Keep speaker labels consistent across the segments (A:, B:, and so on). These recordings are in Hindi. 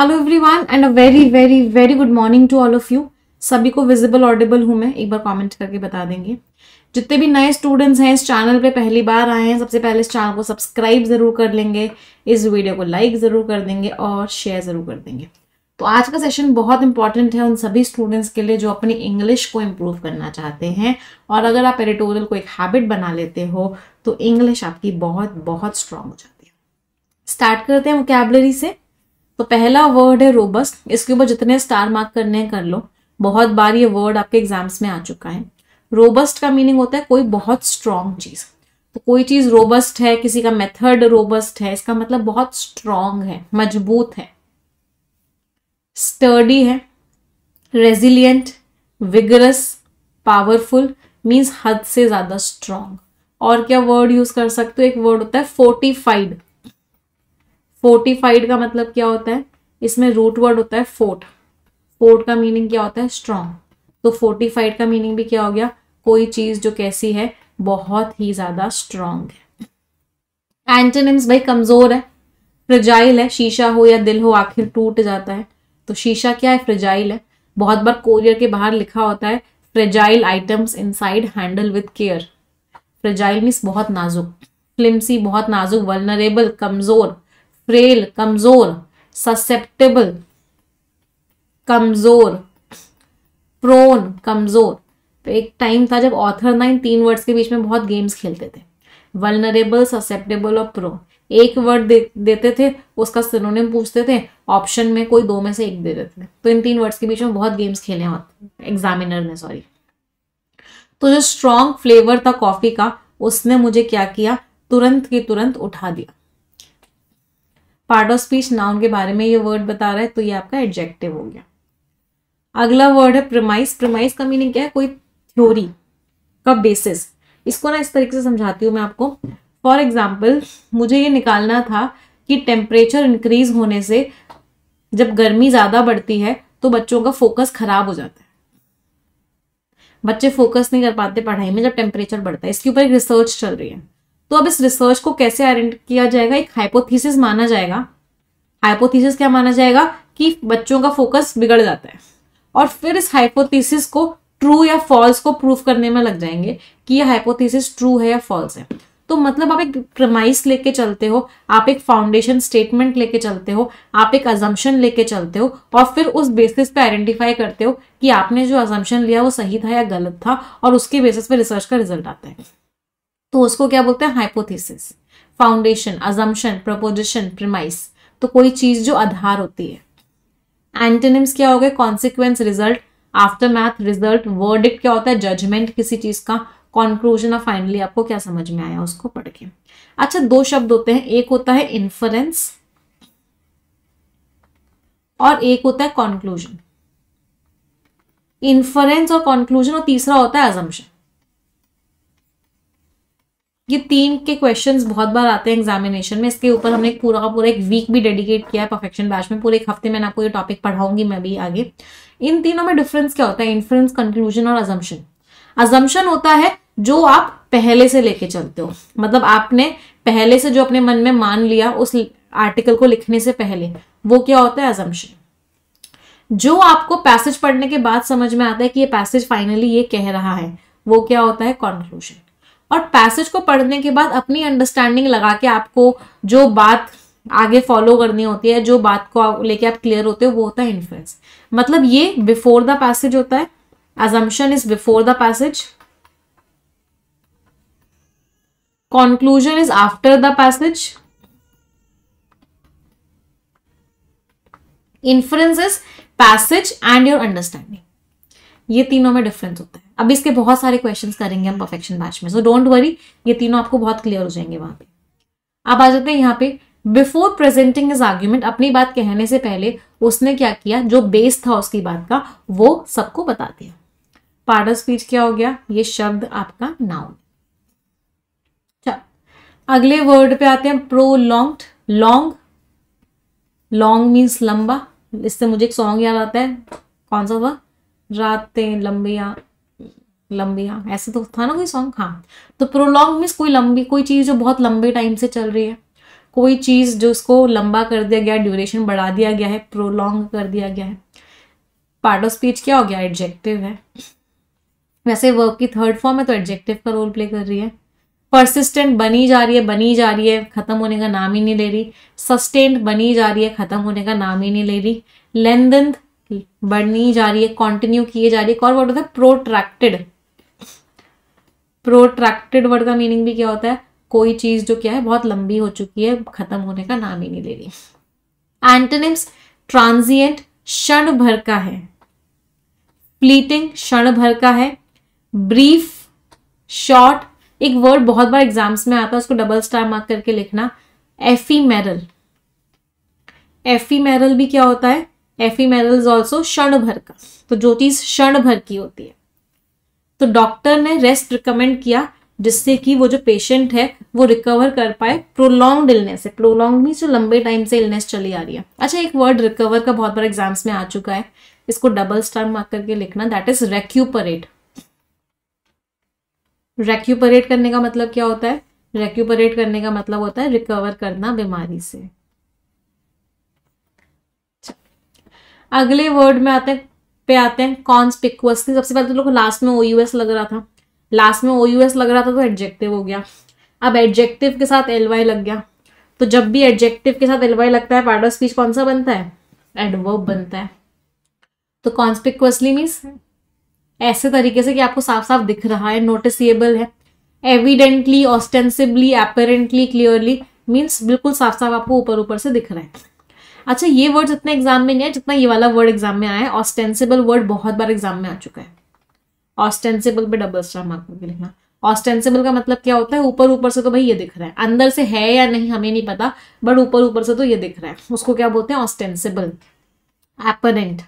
A: Hello everyone and a very very very good morning to all of you सभी को विजिबल ऑडिबल हूँ मैं एक बार कमेंट करके बता देंगे जितने भी नए स्टूडेंट्स हैं इस चैनल पे पहली बार आए हैं सबसे पहले इस चैनल को सब्सक्राइब ज़रूर कर लेंगे इस वीडियो को लाइक ज़रूर कर देंगे और शेयर ज़रूर कर देंगे तो आज का सेशन बहुत इंपॉर्टेंट है उन सभी स्टूडेंट्स के लिए जो अपनी इंग्लिश को इम्प्रूव करना चाहते हैं और अगर आप एडिटोरियल को एक हैबिट बना लेते हो तो इंग्लिश आपकी बहुत बहुत स्ट्रांग हो जाती है स्टार्ट करते हैं वोकेबलरी से तो पहला वर्ड है रोबस्ट इसके ऊपर जितने स्टार मार्क करने हैं कर लो बहुत बार ये वर्ड आपके एग्जाम्स में आ चुका है रोबस्ट का मीनिंग होता है कोई बहुत स्ट्रांग चीज तो कोई चीज रोबस्ट है किसी का मेथड रोबस्ट है इसका मतलब बहुत स्ट्रांग है मजबूत है स्टर्डी है रेजिलियंट विगरस पावरफुल मीन्स हद से ज्यादा स्ट्रांग और क्या वर्ड यूज कर सकते हो एक वर्ड होता है फोर्टिफाइड फोर्टिफाइड का मतलब क्या होता है इसमें रूट वर्ड होता है फोर्ट फोर्ट का मीनिंग क्या होता है स्ट्रांग तो फोर्टिफाइड का मीनिंग भी क्या हो गया कोई चीज जो कैसी है बहुत ही ज्यादा स्ट्रांग है एंटेनिम्स भाई कमजोर है फ्रिजाइल है शीशा हो या दिल हो आखिर टूट जाता है तो शीशा क्या है फ्रिजाइल है बहुत बार कोरियर के बाहर लिखा होता है fragile items inside handle with care fragile means बहुत नाजुक फ्लिमसी बहुत नाजुक वलनरेबल कमजोर फ्रेल कमजोर ससेप्टेबल कमजोर प्रोन कमजोर तो एक टाइम था जब ऑथर ना इन तीन वर्ड्स के बीच में बहुत गेम्स खेलते थे वलनरेबल ससेप्टेबल और प्रोन एक वर्ड दे, देते थे उसका सिनोनिम पूछते थे ऑप्शन में कोई दो में से एक दे देते थे तो इन तीन वर्ड्स के बीच में बहुत गेम्स खेले होते एग्जामिनर ने सॉरी तो जो स्ट्रॉन्ग फ्लेवर था कॉफ़ी का उसने मुझे क्या किया तुरंत के तुरंत उठा दिया पार्ट ऑफ स्पीच नाउन के बारे में ये वर्ड बता रहा है तो ये आपका एडजेक्टिव हो गया अगला वर्ड है प्रमाइस प्रमाइस का मीनिंग क्या है कोई थ्योरी का बेसिस इसको ना इस तरीके से समझाती हूँ मैं आपको फॉर एग्जाम्पल मुझे ये निकालना था कि टेम्परेचर इंक्रीज होने से जब गर्मी ज़्यादा बढ़ती है तो बच्चों का फोकस खराब हो जाता है बच्चे फोकस नहीं कर पाते पढ़ाई में जब टेम्परेचर बढ़ता है इसके ऊपर एक रिसर्च चल रही है तो अब इस रिसर्च को कैसे आइडेंटिफाई किया जाएगा एक हाइपोथीसिस माना जाएगा हाइपोथीसिस क्या माना जाएगा कि बच्चों का फोकस बिगड़ जाता है और फिर इस हाइपोथीसिस को ट्रू या फॉल्स को प्रूव करने में लग जाएंगे कि यह हाइपोथीसिस ट्रू है या फॉल्स है तो मतलब आप एक प्रमाइस लेके चलते हो आप एक फाउंडेशन स्टेटमेंट लेके चलते हो आप एक अजम्पन लेके चलते हो और फिर उस बेसिस पे आइडेंटिफाई करते हो कि आपने जो अजम्पन लिया वो सही था या गलत था और उसके बेसिस पे रिसर्च का रिजल्ट आता है तो उसको क्या बोलते हैं hypothesis foundation assumption proposition premise तो कोई चीज जो आधार होती है एंटेनिम्स क्या हो गए कॉन्सिक्वेंस रिजल्ट आफ्टर मैथ रिजल्ट वर्ड क्या होता है जजमेंट किसी चीज का कॉन्क्लूजन और फाइनली आपको क्या समझ में आया उसको पढ़ के अच्छा दो शब्द होते हैं एक होता है इन्फरेंस और एक होता है कॉन्क्लूजन इन्फरेंस और कॉन्क्लूजन और तीसरा होता है अजम्पन ये तीन के क्वेश्चंस बहुत बार आते हैं एग्जामिनेशन में इसके ऊपर हमने पूरा का पूरा एक वीक भी डेडिकेट किया है परफेक्शन बैच में पूरे एक हफ्ते में आपको ये टॉपिक पढ़ाऊंगी मैं भी आगे इन तीनों में डिफरेंस क्या होता है इन्फ्लुएंस कंक्लूजन और अजम्पन अजम्पन होता है जो आप पहले से लेके चलते हो मतलब आपने पहले से जो अपने मन में मान लिया उस आर्टिकल को लिखने से पहले वो क्या होता है अजम्पन जो आपको पैसेज पढ़ने के बाद समझ में आता है कि ये पैसेज फाइनली ये कह रहा है वो क्या होता है कॉन्क्लूजन और पैसेज को पढ़ने के बाद अपनी अंडरस्टैंडिंग लगा के आपको जो बात आगे फॉलो करनी होती है जो बात को लेके आप क्लियर होते हो वो होता है इन्फ्लुएंस मतलब ये बिफोर द पैसेज होता है assumption is before the passage conclusion is after the passage influence is passage and your understanding ये तीनों में डिफरेंस होता है अब इसके बहुत सारे क्वेश्चन करेंगे हम परफेक्शन बैच में सो डोंट वरी ये तीनों आपको बहुत क्लियर हो जाएंगे वहां पे अब आ जाते हैं यहाँ पे बिफोर प्रेजेंटिंग इज आर्ग्यूमेंट अपनी बात कहने से पहले उसने क्या किया जो बेस था उसकी बात का वो सबको बता दिया पार्ट ऑफ स्पीच क्या हो गया ये शब्द आपका नाउन अच्छा, अगले वर्ड पे आते हैं प्रो लॉन्ग लॉन्ग मीन्स लंबा इससे मुझे एक सॉन्ग याद आता है कौन सा वर्ड रातें लंबियाँ लंबियाँ ऐसे तो था ना कोई सॉन्ग हाँ तो प्रोलॉन्ग मीन्स कोई लंबी कोई चीज़ जो बहुत लंबे टाइम से चल रही है कोई चीज़ जो उसको लंबा कर दिया गया ड्यूरेशन बढ़ा दिया गया है प्रोलॉन्ग कर दिया गया है पार्ट ऑफ स्पीच क्या हो गया एडजेक्टिव है वैसे वर्ब की थर्ड फॉर्म है तो एडजेक्टिव का रोल प्ले कर रही है परसिस्टेंट बनी जा रही है बनी जा रही है ख़त्म होने का नाम ही नहीं ले रही सस्टेंड बनी जा रही है ख़त्म होने का नाम ही नहीं ले रही लेंदेंथ बढ़नी जा रही है कॉन्टिन्यू किए जा रही है और वर्ड होता है प्रोट्रैक्टेड प्रोट्रैक्टेड वर्ड का मीनिंग भी क्या होता है कोई चीज जो क्या है बहुत लंबी हो चुकी है खत्म होने का नाम ही नहीं ले रही एंटनिम्स ट्रांजिएंट क्षण भर का है प्लीटिंग क्षण भर का है ब्रीफ शॉर्ट एक वर्ड बहुत बार एग्जाम्स में आता है उसको डबल स्टार मार्क करके लिखना एफी मैरल भी क्या होता है एफीमेरल ऑल्सो क्षण भर का तो जो चीज क्षण भर की होती है तो डॉक्टर ने रेस्ट रिकमेंड किया जिससे कि वो जो पेशेंट है वो रिकवर कर पाए प्रोलॉन्ग इलनेस है प्रोलॉन्ग मीन जो लंबे टाइम से इलनेस चली आ रही है अच्छा एक वर्ड रिकवर का बहुत बड़ा एग्जाम्स में आ चुका है इसको डबल स्टार मार्क करके लिखना दैट इज रेक्यूपरेट रेक्यूपरेट करने का मतलब क्या होता है रेक्यूपरेट करने का मतलब होता है रिकवर करना बीमारी से अगले वर्ड में आते हैं पे आते हैं कॉन्स्पिकुअसली सबसे पहले तो लोग लास्ट में ओ यू एस लग रहा था लास्ट में ओ यू एस लग रहा था तो एडजेक्टिव हो गया अब एडजेक्टिव के साथ एल वाई लग गया तो जब भी एडजेक्टिव के साथ एल वाई लगता है पार्ट ऑफ स्पीच कौन सा बनता है एडवर्ब बनता है तो कॉन्सपिक्वसली मीन्स ऐसे तरीके से कि आपको साफ साफ दिख रहा है नोटिसबल है evidently ostensibly apparently clearly means बिल्कुल साफ साफ आपको ऊपर ऊपर से दिख रहा है अच्छा ये वर्ड इतना एग्जाम में नहीं है जितना ये वाला वर्ड एग्जाम में आया है ऑस्टेंसिबल वर्ड बहुत बार एग्जाम में आ चुका है ऑस्टेंसिबल पे डबल स्टार मार्क करके लिखना ऑस्टेंसिबल का मतलब क्या होता है ऊपर ऊपर से तो भाई ये दिख रहा है अंदर से है या नहीं हमें नहीं पता बट ऊपर ऊपर से तो ये दिख रहा है उसको क्या बोलते हैं ऑस्टेंसिबल एपरेंट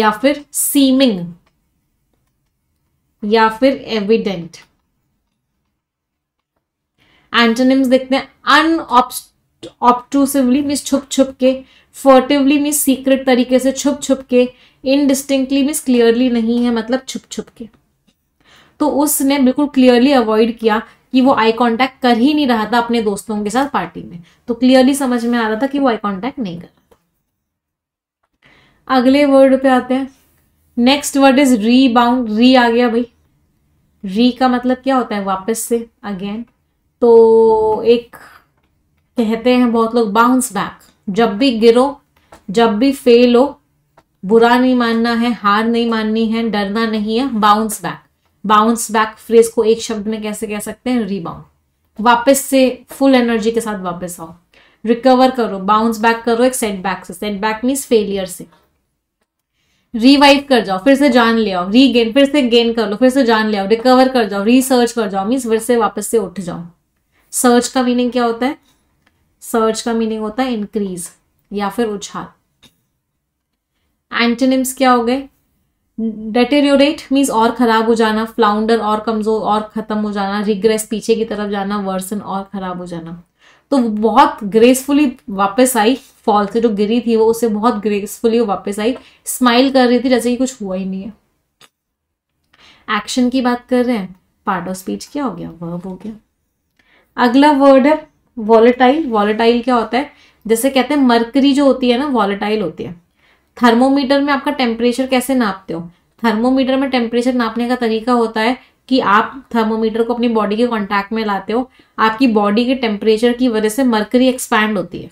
A: या फिर सीमिंग या फिर एविडेंट एंटोनिम्स देखते हैं अनऑप्स ऑप्टूसिवली मीन्स छुप छुप के फर्टिवली मीन्स सीक्रेट तरीके से छुप छुप के इनडिस्टिंक्टली मीन्स क्लियरली नहीं है मतलब छुप छुप के तो उसने बिल्कुल क्लियरली अवॉइड किया कि वो आई कांटेक्ट कर ही नहीं रहा था अपने दोस्तों के साथ पार्टी में तो क्लियरली समझ में आ रहा था कि वो आई कांटेक्ट नहीं कर रहा था अगले वर्ड पे आते हैं next word is rebound re आ गया भाई री का मतलब क्या होता है वापस से अगेन तो एक कहते हैं बहुत लोग बाउंस बैक जब भी गिरो जब भी फेल हो बुरा नहीं मानना है हार नहीं माननी है डरना नहीं है bounce back bounce back phrase को एक शब्द में कैसे कह सकते हैं रीबाउंड वापस से फुल एनर्जी के साथ वापस आओ रिकवर करो बाउंस बैक करो एक सेटबैक से सेटबैक मीन्स फेलियर से रिवाइव कर जाओ फिर से जान ले आओ रीगेन फिर से गेन कर लो फिर से जान ले आओ रिकवर कर जाओ रिसर्च कर जाओ मीन्स फिर से वापस से उठ जाओ सर्च का मीनिंग क्या होता है सर्च का मीनिंग होता है इंक्रीज या फिर उछाल एंटेनिम्स क्या हो गए डेटेरियोरेट मीन्स और खराब हो जाना फ्लाउंडर और कमजोर और खत्म हो जाना रिग्रेस पीछे की तरफ जाना वर्सन और खराब हो जाना तो बहुत ग्रेसफुली वापस आई फॉल से जो गिरी थी वो उसे बहुत ग्रेसफुली वापस आई स्माइल कर रही थी जैसे कि कुछ हुआ ही नहीं है एक्शन की बात कर रहे हैं पार्ट ऑफ स्पीच क्या हो गया वर्ब हो गया अगला वर्ड है वॉलेटाइल वॉलेटाइल क्या होता है जैसे कहते हैं मरकरी जो होती है ना वॉलेटाइल होती है थर्मोमीटर में आपका टेम्परेचर कैसे नापते हो थर्मोमीटर में टेम्परेचर नापने का तरीका होता है कि आप थर्मोमीटर को अपनी बॉडी के कॉन्टैक्ट में लाते हो आपकी बॉडी के टेम्परेचर की वजह से मरकरी एक्सपैंड होती है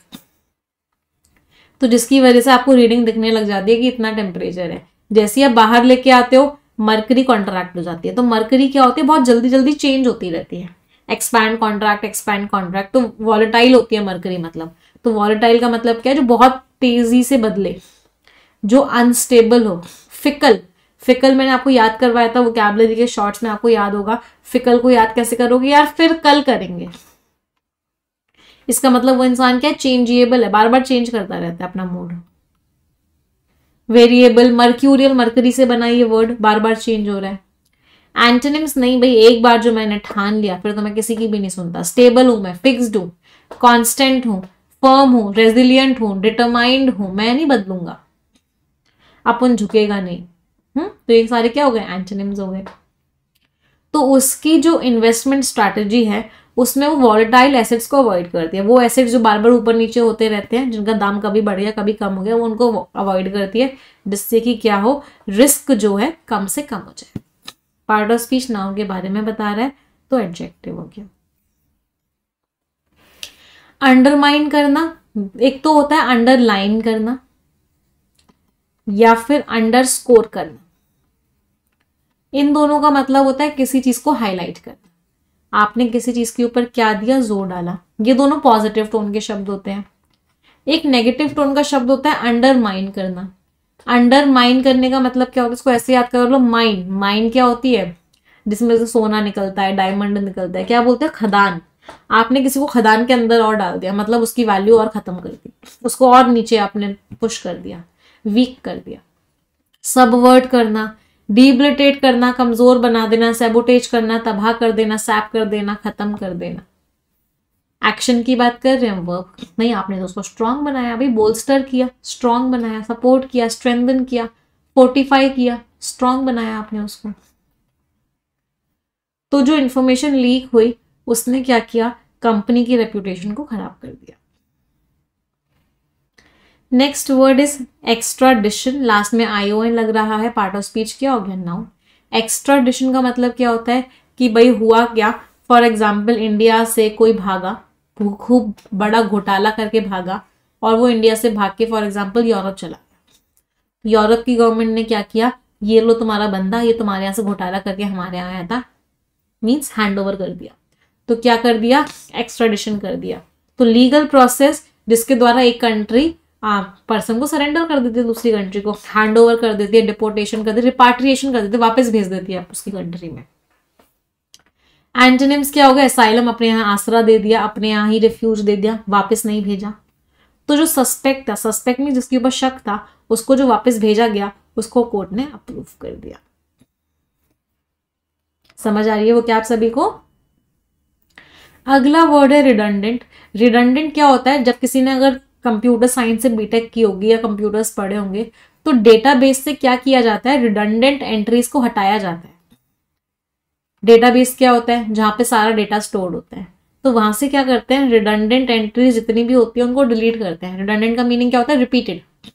A: तो जिसकी वजह से आपको रीडिंग दिखने लग जाती है कि इतना टेम्परेचर है जैसे आप बाहर लेके आते हो मरकरी कॉन्ट्रैक्ट हो जाती है तो मरकरी क्या होती है बहुत जल्दी जल्दी चेंज होती रहती है एक्सपैंड कॉन्ट्रैक्ट एक्सपैंड कॉन्ट्रैक्ट तो वॉलेटाइल होती है मरकरी मतलब तो वॉलेटाइल का मतलब क्या है जो बहुत तेजी से बदले जो अनस्टेबल हो फिकल फिकल मैंने आपको याद करवाया था वो कैबलरी के शॉर्ट्स में आपको याद होगा फिकल को याद कैसे करोगे यार फिर कल करेंगे इसका मतलब वो इंसान क्या चेंजिएबल है बार बार चेंज करता रहता है अपना मूड वेरिएबल मर्क्यूरियल मर्करी से बना ये वर्ड बार बार चेंज हो रहा है एंटोनिम्स नहीं भाई एक बार जो मैंने ठान लिया फिर तो मैं किसी की भी नहीं सुनता स्टेबल हूं मैं फिक्सड हूं कॉन्स्टेंट हूं फर्म हूं रेजिलियंट हूं डिटरमाइंड हूं मैं नहीं बदलूंगा अपन झुकेगा नहीं हम्म तो ये सारे क्या हो गए एंटोनिम्स हो गए तो उसकी जो इन्वेस्टमेंट स्ट्रैटेजी है उसमें वो वॉलेटाइल एसेट्स को अवॉइड करती है वो एसेट्स जो बार बार ऊपर नीचे होते रहते हैं जिनका दाम कभी बढ़ गया कभी कम हो गया वो उनको अवॉइड करती है जिससे कि क्या हो रिस्क जो है कम से कम हो जाए पार्ट ऑफ स्पीच नाउन के बारे में बता रहा है तो एडजेक्टिव हो गया अंडरमाइन करना एक तो होता है अंडरलाइन करना या फिर अंडरस्कोर करना इन दोनों का मतलब होता है किसी चीज को हाईलाइट करना आपने किसी चीज के ऊपर क्या दिया जोर डाला ये दोनों पॉजिटिव टोन के शब्द होते हैं एक नेगेटिव टोन का शब्द होता है अंडरमाइंड करना अंडरमाइन करने का मतलब क्या होता है इसको ऐसे याद कर लो मतलब माइन माइन क्या होती है जिसमें से सोना निकलता है डायमंड निकलता है क्या बोलते हैं खदान आपने किसी को खदान के अंदर और डाल दिया मतलब उसकी वैल्यू और खत्म कर दी उसको और नीचे आपने पुश कर दिया वीक कर दिया सबवर्ट करना डिब्लिटेट करना कमजोर बना देना सेबोटेज करना तबाह कर देना सैप कर देना खत्म कर देना एक्शन की बात कर रहे हैं वो नहीं आपने तो उसको स्ट्रांग बनाया अभी बोल्स्टर किया स्ट्रांग बनाया सपोर्ट किया स्ट्रेंथन किया फोर्टिफाई किया स्ट्रांग बनाया आपने उसको तो जो इन्फॉर्मेशन लीक हुई उसने क्या किया कंपनी की रेप्यूटेशन को खराब कर दिया next word is extradition last में आई ओ एन लग रहा है पार्ट ऑफ स्पीच क्या हो गया एक्स्ट्रा डिशन का मतलब क्या होता है कि भाई हुआ क्या फॉर एग्जाम्पल इंडिया से कोई भागा खूब बड़ा घोटाला करके भागा और वो इंडिया से भाग के फॉर एग्जाम्पल यूरोप चला गया यूरोप की गवर्नमेंट ने क्या किया ये लो तुम्हारा बंदा ये तुम्हारे यहाँ से घोटाला करके हमारे यहाँ आया था मीन्स हैंड ओवर कर दिया तो क्या कर दिया एक्स्ट्राडिशन कर दिया तो लीगल प्रोसेस जिसके द्वारा एक कंट्री पर्सन को सरेंडर कर देती है दूसरी कंट्री को हैंड ओवर कर देती है डिपोर्टेशन कर देती है रिपार्ट्रिएशन कर देती है वापस भेज देती है आप उसकी कंट्री में एंटनिम्स क्या हो गया असाइलम अपने यहाँ आसरा दे दिया अपने यहाँ ही रिफ्यूज दे दिया वापस नहीं भेजा तो जो सस्पेक्ट था सस्पेक्ट में जिसके ऊपर शक था उसको जो वापस भेजा गया उसको कोर्ट ने अप्रूव कर दिया समझ आ रही है वो क्या आप सभी को अगला वर्ड है रिडंडेंट रिडंडेंट क्या होता है जब किसी ने अगर कंप्यूटर साइंस से बीटेक की होगी या कंप्यूटर्स पढ़े होंगे तो डेटाबेस से क्या किया जाता है रिडंडेंट एंट्रीज को हटाया जाता है डेटाबेस क्या होता है जहाँ पे सारा डेटा स्टोर्ड होता है तो वहाँ से क्या करते हैं रिडंडेंट एंट्री जितनी भी होती है उनको डिलीट करते हैं रिडंडेंट का मीनिंग क्या होता है रिपीटेड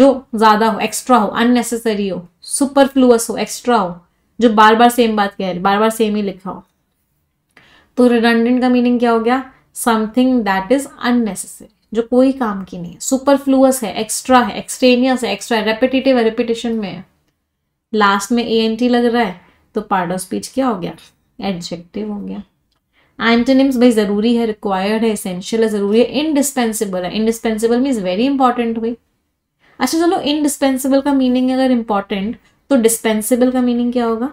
A: जो ज़्यादा हो एक्स्ट्रा हो अननेसेसरी हो सुपरफ्लूअस हो एक्स्ट्रा हो जो बार बार सेम बात कह रही बार बार सेम ही लिखा हो तो रिडंडेंट का मीनिंग क्या हो गया समथिंग दैट इज अननेसेसरी जो कोई काम की नहीं है सुपरफ्लूअस है एक्स्ट्रा है एक्सटेनियस है एक्स्ट्रा है रेपिटेटिव है में है लास्ट में ए एन टी लग रहा है तो पार्ट ऑफ स्पीच क्या हो गया एडजेक्टिव हो गया एंटोनिम्स भाई ज़रूरी है रिक्वायर्ड है इसेंशियल है ज़रूरी है इनडिस्पेंसिबल है इनडिस्पेंसिबल मीन्स वेरी इंपॉर्टेंट हुई अच्छा चलो इनडिस्पेंसिबल का मीनिंग अगर इंपॉर्टेंट तो डिस्पेंसिबल का मीनिंग क्या होगा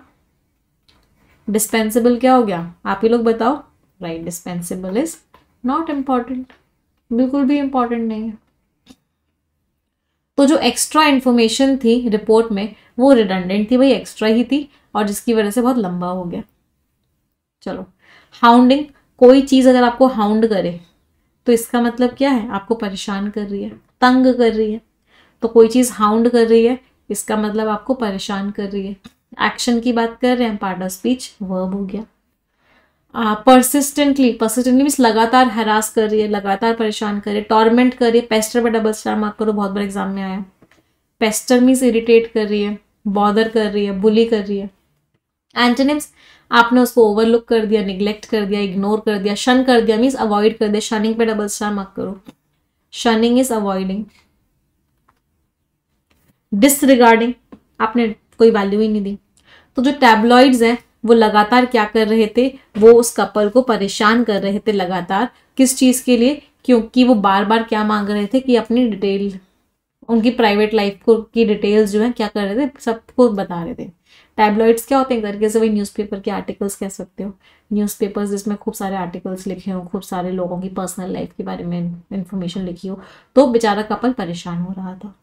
A: डिस्पेंसिबल क्या हो गया आप ही लोग बताओ right dispensable is not important बिल्कुल भी इम्पॉर्टेंट नहीं है तो जो एक्स्ट्रा इन्फॉर्मेशन थी रिपोर्ट में वो रिडंडेंट थी भाई एक्स्ट्रा ही थी और जिसकी वजह से बहुत लंबा हो गया चलो हाउंडिंग कोई चीज़ अगर आपको हाउंड करे तो इसका मतलब क्या है आपको परेशान कर रही है तंग कर रही है तो कोई चीज़ हाउंड कर रही है इसका मतलब आपको परेशान कर रही है एक्शन की बात कर रहे हैं पार्ट ऑफ स्पीच वर्ब हो गया परसिस्टेंटली परसिस्टेंटली मीन्स लगातार हरास कर रही है लगातार परेशान कर रही है टॉर्मेंट कर रही है पेस्टर पर डबल स्टार मार्क करो बहुत बार एग्जाम में आया पेस्टर मीन्स इरिटेट कर रही है बॉदर कर रही है बुली कर रही है एंटेनिम्स आपने उसको ओवरलुक कर दिया निग्लेक्ट कर दिया इग्नोर कर दिया शन कर दिया मीन्स अवॉइड कर दिया शनिंग पे डबल स्टार मार्क करो शनिंग इज अवॉइडिंग डिसरिगार्डिंग आपने कोई वैल्यू ही नहीं दी तो जो टैबलॉइड्स हैं वो लगातार क्या कर रहे थे वो उस कपल को परेशान कर रहे थे लगातार किस चीज़ के लिए क्योंकि वो बार बार क्या मांग रहे थे कि अपनी डिटेल उनकी प्राइवेट लाइफ को की डिटेल्स जो है क्या कर रहे थे सबको बता रहे थे टैबलॉइड्स क्या होते हैं एक तरीके से वही न्यूज़पेपर के आर्टिकल्स कह सकते हो न्यूज़पेपर्स जिसमें खूब सारे आर्टिकल्स लिखे हों खूब सारे लोगों की पर्सनल लाइफ के बारे में इंफॉर्मेशन लिखी हो तो बेचारा कपल परेशान हो रहा था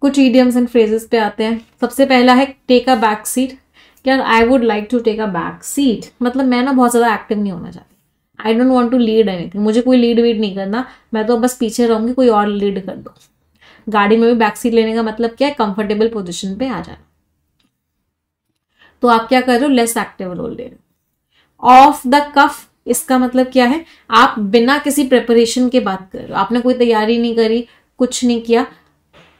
A: कुछ ईडियम्स एंड फ्रेजेस पे आते हैं सबसे पहला है टेक अ बैक सीट यार I would like to take a back seat मतलब मैं ना बहुत ज़्यादा एक्टिव नहीं होना चाहती I don't want to lead anything मुझे कोई लीड वीड नहीं करना मैं तो बस पीछे रहूँगी कोई और लीड कर दो गाड़ी में भी बैक सीट लेने का मतलब क्या है कंफर्टेबल पोजिशन पे आ जाना तो आप क्या कर रहे हो लेस एक्टिव रोल ले रहे हो ऑफ द कफ इसका मतलब क्या है आप बिना किसी प्रेपरेशन के बात कर रहे हो आपने कोई तैयारी नहीं करी कुछ नहीं किया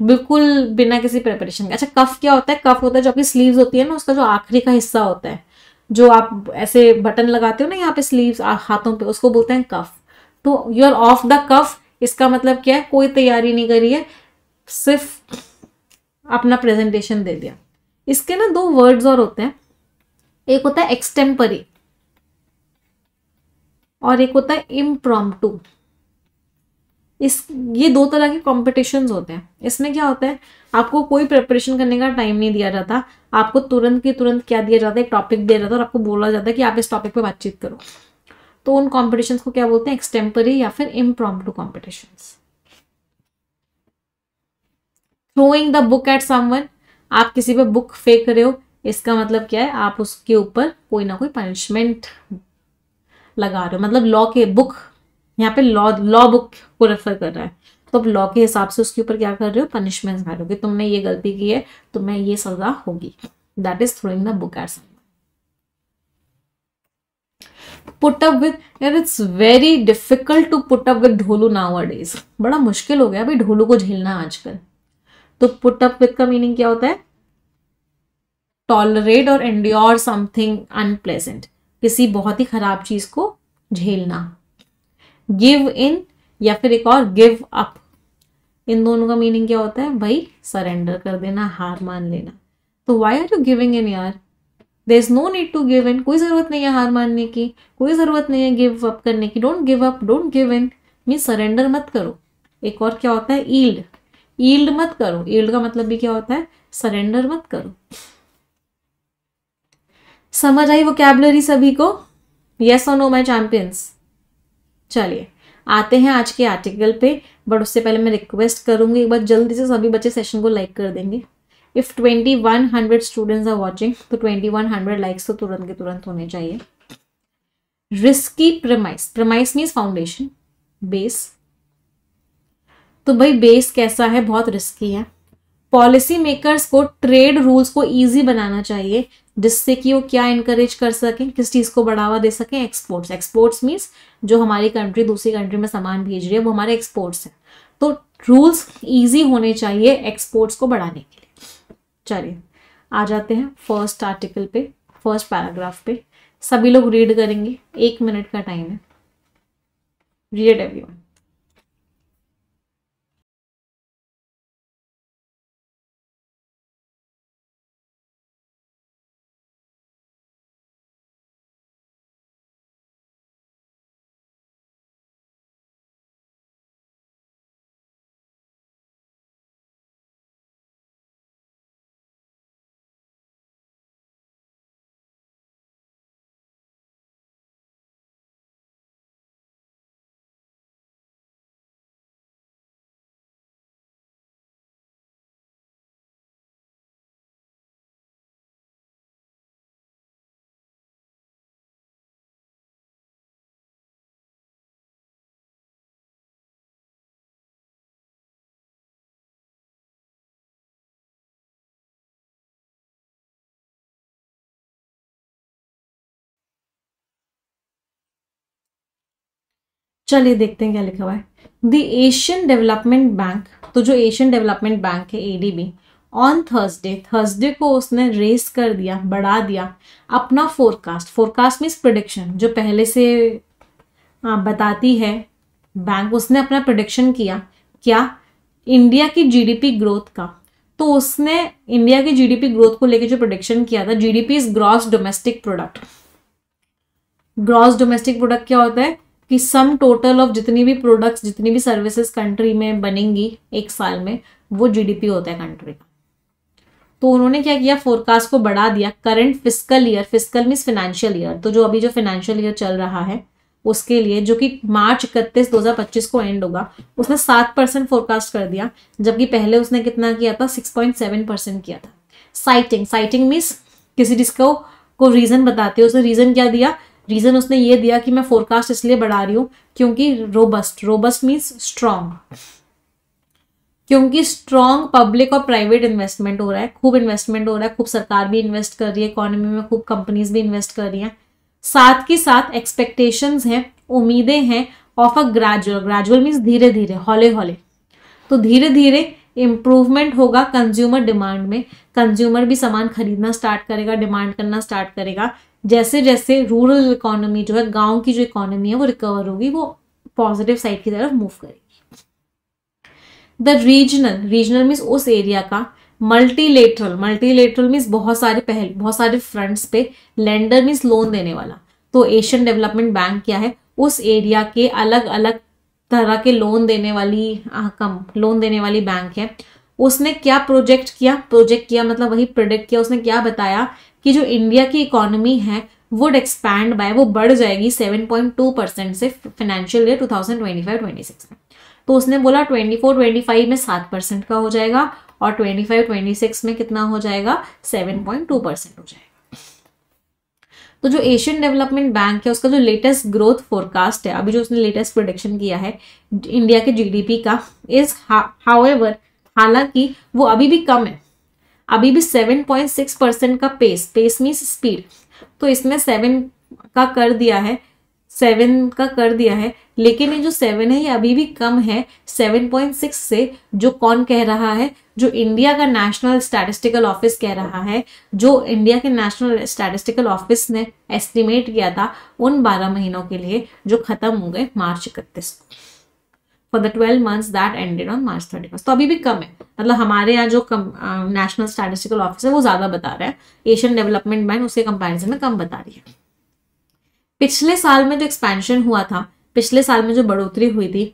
A: बिल्कुल बिना किसी प्रेपरेशन के अच्छा कफ क्या होता है कफ होता है जो आपकी स्लीव्स होती है ना उसका जो आखिरी का हिस्सा होता है जो आप ऐसे बटन लगाते हो ना यहाँ पे स्लीव्स हाथों पे उसको बोलते हैं कफ तो you are off the cuff इसका मतलब क्या है कोई तैयारी नहीं करी है सिर्फ अपना प्रेजेंटेशन दे दिया इसके ना दो वर्ड्स और होते हैं एक होता है एक्सटेम्परी और एक होता है इम्प्रॉम्प्टू इस ये दो तरह के कॉम्पिटिशन होते हैं इसमें क्या होता है आपको कोई प्रिपरेशन करने का टाइम नहीं दिया जाता आपको तुरंत के तुरंत क्या दिया जाता है एक टॉपिक दिया जाता है और आपको बोला जाता है कि आप इस टॉपिक पे बातचीत करो तो उन कॉम्पिटिशन को क्या बोलते हैं एक्सटेम्परी या फिर impromptu competitions throwing the book at someone आप किसी पे बुक फेंक रहे हो इसका मतलब क्या है आप उसके ऊपर कोई ना कोई पनिशमेंट लगा रहे हो मतलब लॉ के बुक यहाँ पे लॉ लॉ बुक को रेफर कर रहा है तो आप लॉ के हिसाब से उसके ऊपर क्या कर रहे हो पनिशमेंट लगा रहे हो तुमने ये गलती की है तुम्हें ये सजा होगी that is throwing the book at put up with यार it's very difficult to put up with Dholu nowadays बड़ा मुश्किल हो गया भाई ढोलू को झेलना आजकल तो पुट अप विथ का मीनिंग क्या होता है टॉलरेट और एंड्योर समथिंग अनप्लेजेंट किसी बहुत ही खराब चीज को झेलना गिव इन या फिर एक और गिव अप इन दोनों का मीनिंग क्या होता है भाई सरेंडर कर देना हार मान लेना तो why are you giving in यार there is no need to give in कोई ज़रूरत नहीं है हार मानने की कोई ज़रूरत नहीं है गिव अप करने की don't give up don't give in mean surrender मत करो एक और क्या होता है ईल्ड ईल्ड मत करो ईल्ड का मतलब भी क्या होता है सरेंडर मत करो समझ आई वो कैबलरी सभी को यस और नो माई चैंपियंस चलिए आते हैं आज के आर्टिकल पे बट उससे पहले मैं रिक्वेस्ट करूंगी एक बार जल्दी से सभी बच्चे सेशन को लाइक कर देंगे if twenty one hundred students are watching तो ट्वेंटी वन हंड्रेड लाइक्स तो तुरंत के तुरंत होने चाहिए risky premise premise means foundation base तो भाई बेस कैसा है बहुत रिस्की है पॉलिसी मेकर्स को ट्रेड रूल्स को ईजी बनाना चाहिए जिससे कि वो क्या इनकरेज कर सकें किस चीज़ को बढ़ावा दे सकें एक्सपोर्ट्स एक्सपोर्ट्स मीन्स जो हमारी कंट्री दूसरी कंट्री में सामान भेज रही है वो हमारे एक्सपोर्ट्स हैं तो रूल्स ईजी होने चाहिए एक्सपोर्ट्स को बढ़ाने के लिए चलिए आ जाते हैं फर्स्ट आर्टिकल पे फर्स्ट पैराग्राफ पे सभी लोग रीड करेंगे एक मिनट का टाइम है रीड एवरीवन चलिए देखते हैं क्या लिखा हुआ है द एशियन डेवलपमेंट बैंक तो जो एशियन डेवलपमेंट बैंक है एडीबी ऑन थर्सडे थर्सडे को उसने रेस कर दिया बढ़ा दिया अपना फोरकास्ट फोरकास्ट मीन्स प्रोडिक्शन जो पहले से बताती है बैंक उसने अपना प्रोडिक्शन किया क्या इंडिया की जीडीपी ग्रोथ का तो उसने इंडिया की जीडीपी ग्रोथ को लेकर जो प्रोडिक्शन किया था GDP is gross domestic product gross domestic product क्या होता है कि सम टोटल ऑफ जितनी भी प्रोडक्ट्स जितनी भी सर्विसेज कंट्री में बनेंगी एक साल में वो जीडीपी होता है कंट्री का तो उन्होंने क्या किया फोरकास्ट को बढ़ा दिया current fiscal year fiscal means financial year तो जो अभी जो फाइनेंशियल ईयर चल रहा है उसके लिए जो कि मार्च इकतीस दो को एंड होगा उसने सात परसेंट फोरकास्ट कर दिया जबकि पहले उसने कितना किया था सिक्स पॉइंट सेवन परसेंट किया था साइटिंग साइटिंग मीन्स किसी चीज को रीजन बताते हो उसने रीजन क्या दिया रीज़न उसने ये दिया कि मैं फोरकास्ट इसलिए बढ़ा रही हूँ क्योंकि रोबस्ट रोबस्ट मीन्स स्ट्रॉन्ग क्योंकि स्ट्रॉन्ग पब्लिक और प्राइवेट इन्वेस्टमेंट हो रहा है खूब इन्वेस्टमेंट हो रहा है खूब सरकार भी इन्वेस्ट कर रही है इकोनॉमी में खूब कंपनीज भी इन्वेस्ट कर रही हैं साथ के साथ एक्सपेक्टेशन हैं उम्मीदें हैं of a gradual gradual means धीरे धीरे हौले हौले तो धीरे धीरे इम्प्रूवमेंट होगा कंज्यूमर डिमांड में कंज्यूमर भी सामान खरीदना स्टार्ट करेगा डिमांड करना स्टार्ट करेगा जैसे जैसे रूरल इकोनॉमी जो है गांव की जो इकोनॉमी है वो रिकवर होगी वो पॉजिटिव साइड की तरफ मूव करेगी द रीजनल रीजनल मीन्स उस एरिया का मल्टीलेटरल मल्टीलेटरल मीन्स बहुत सारे पहल बहुत सारे फ्रंट्स पे लेंडर मीन्स लोन देने वाला तो एशियन डेवलपमेंट बैंक क्या है उस एरिया के अलग अलग तरह के लोन देने वाली कम लोन देने वाली बैंक है उसने क्या प्रोजेक्ट किया प्रोजेक्ट किया मतलब वही प्रोडक्ट किया उसने क्या बताया कि जो इंडिया की इकोनॉमी है वुड एक्सपैंड बाय वो बढ़ जाएगी 7.2 परसेंट से फाइनेंशियल ईयर 2025-26 में तो उसने बोला 24-25 में 7 परसेंट का हो जाएगा और 25-26 में कितना हो जाएगा 7.2 परसेंट हो जाएगा तो जो एशियन डेवलपमेंट बैंक है उसका जो लेटेस्ट ग्रोथ फोरकास्ट है अभी जो उसने लेटेस्ट प्रोडिक्शन किया है इंडिया के जीडीपी का इज हाउ एवर हालांकि वो अभी भी कम है अभी भी 7.6 परसेंट का पेस पेस मीन्स स्पीड तो इसमें सेवन का कर दिया है सेवन का कर दिया है लेकिन ये जो सेवन है ये अभी भी कम है सेवन पॉइंट सिक्स से जो कौन कह रहा है जो इंडिया का नेशनल स्टैटिस्टिकल ऑफिस कह रहा है जो इंडिया के नेशनल स्टैटिस्टिकल ऑफिस ने एस्टिमेट किया था उन बारह महीनों के लिए जो खत्म हो गए मार्च इकतीस को for the twelve month that ended on March thirty first तो अभी भी कम है मतलब हमारे यहाँ जो कम नेशनल स्टैटिस्टिकल ऑफिस है वो ज़्यादा बता रहा है एशियन डेवलपमेंट बैंक उसके कंपेरिजन में कम बता रही है पिछले साल में जो एक्सपेंशन हुआ था पिछले साल में जो बढ़ोतरी हुई थी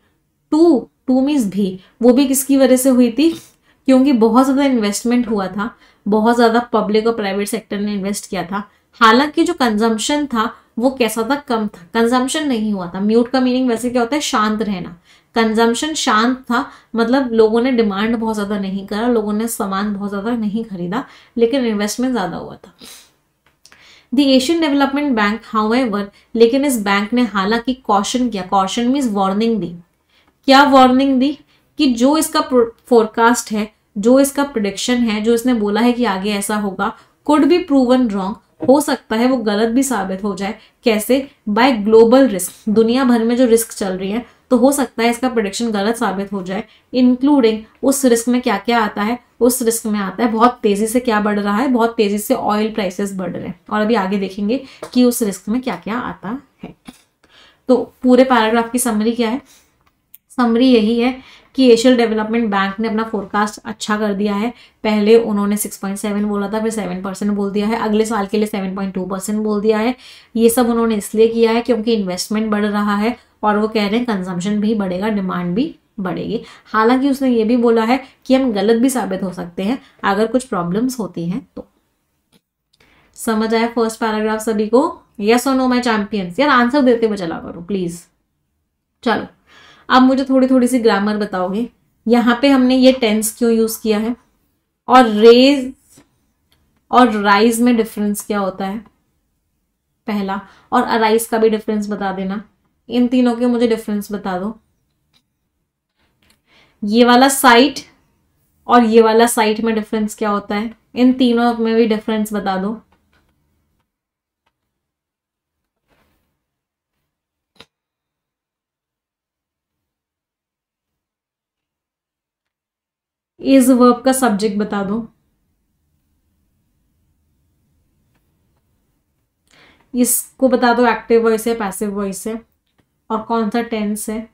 A: टू टू मीन्स भी वो भी किसकी वजह से हुई थी क्योंकि बहुत ज़्यादा इन्वेस्टमेंट हुआ था बहुत ज़्यादा पब्लिक और प्राइवेट सेक्टर ने इन्वेस्ट किया था हालांकि जो कंजम्पशन था वो कैसा था कम था कंजम्पशन नहीं हुआ था म्यूट का मीनिंग वैसे क्या होता है शांत रहना कंजम्पशन शांत था मतलब लोगों ने डिमांड बहुत ज़्यादा नहीं करा लोगों ने सामान बहुत ज़्यादा नहीं खरीदा लेकिन इन्वेस्टमेंट ज़्यादा हुआ था the Asian development bank however लेकिन इस बैंक ने हालांकि कॉशन किया कॉशन मीन्स वार्निंग दी क्या वार्निंग दी कि जो इसका फोरकास्ट है जो इसका प्रडिक्शन है जो इसने बोला है कि आगे ऐसा होगा कुड बी प्रूवन रॉन्ग हो सकता है वो गलत भी साबित हो जाए कैसे बाय ग्लोबल रिस्क दुनिया भर में जो रिस्क चल रही है तो हो सकता है इसका प्रोडिक्शन गलत साबित हो जाए इंक्लूडिंग उस रिस्क में क्या क्या आता है उस रिस्क में आता है बहुत तेज़ी से क्या बढ़ रहा है बहुत तेज़ी से ऑयल प्राइसेस बढ़ रहे हैं और अभी आगे देखेंगे कि उस रिस्क में क्या क्या आता है तो पूरे पैराग्राफ की समरी क्या है समरी यही है कि एशियल डेवलपमेंट बैंक ने अपना फोरकास्ट अच्छा कर दिया है पहले उन्होंने 6.7 बोला था फिर 7 परसेंट बोल दिया है अगले साल के लिए 7.2 परसेंट बोल दिया है ये सब उन्होंने इसलिए किया है क्योंकि इन्वेस्टमेंट बढ़ रहा है और वो कह रहे हैं कंजम्पशन भी बढ़ेगा डिमांड भी बढ़ेगी हालांकि उसने ये भी बोला है कि हम गलत भी साबित हो सकते हैं अगर कुछ प्रॉब्लम्स होती हैं तो समझ आया फर्स्ट पैराग्राफ सभी को यस और नो माई चैंपियंस यार आंसर देते हुए चला करो प्लीज चलो अब मुझे थोड़ी थोड़ी सी ग्रामर बताओगे यहाँ पे हमने ये टेंस क्यों यूज किया है और रेज और राइज में डिफरेंस क्या होता है पहला और अराइज का भी डिफरेंस बता देना इन तीनों के मुझे डिफरेंस बता दो ये वाला साइट और ये वाला साइट में डिफरेंस क्या होता है इन तीनों में भी डिफरेंस बता दो इज वर्ब का सब्जेक्ट बता दो इसको बता दो एक्टिव वॉइस है पैसिव वॉइस है और कौन सा टेंस है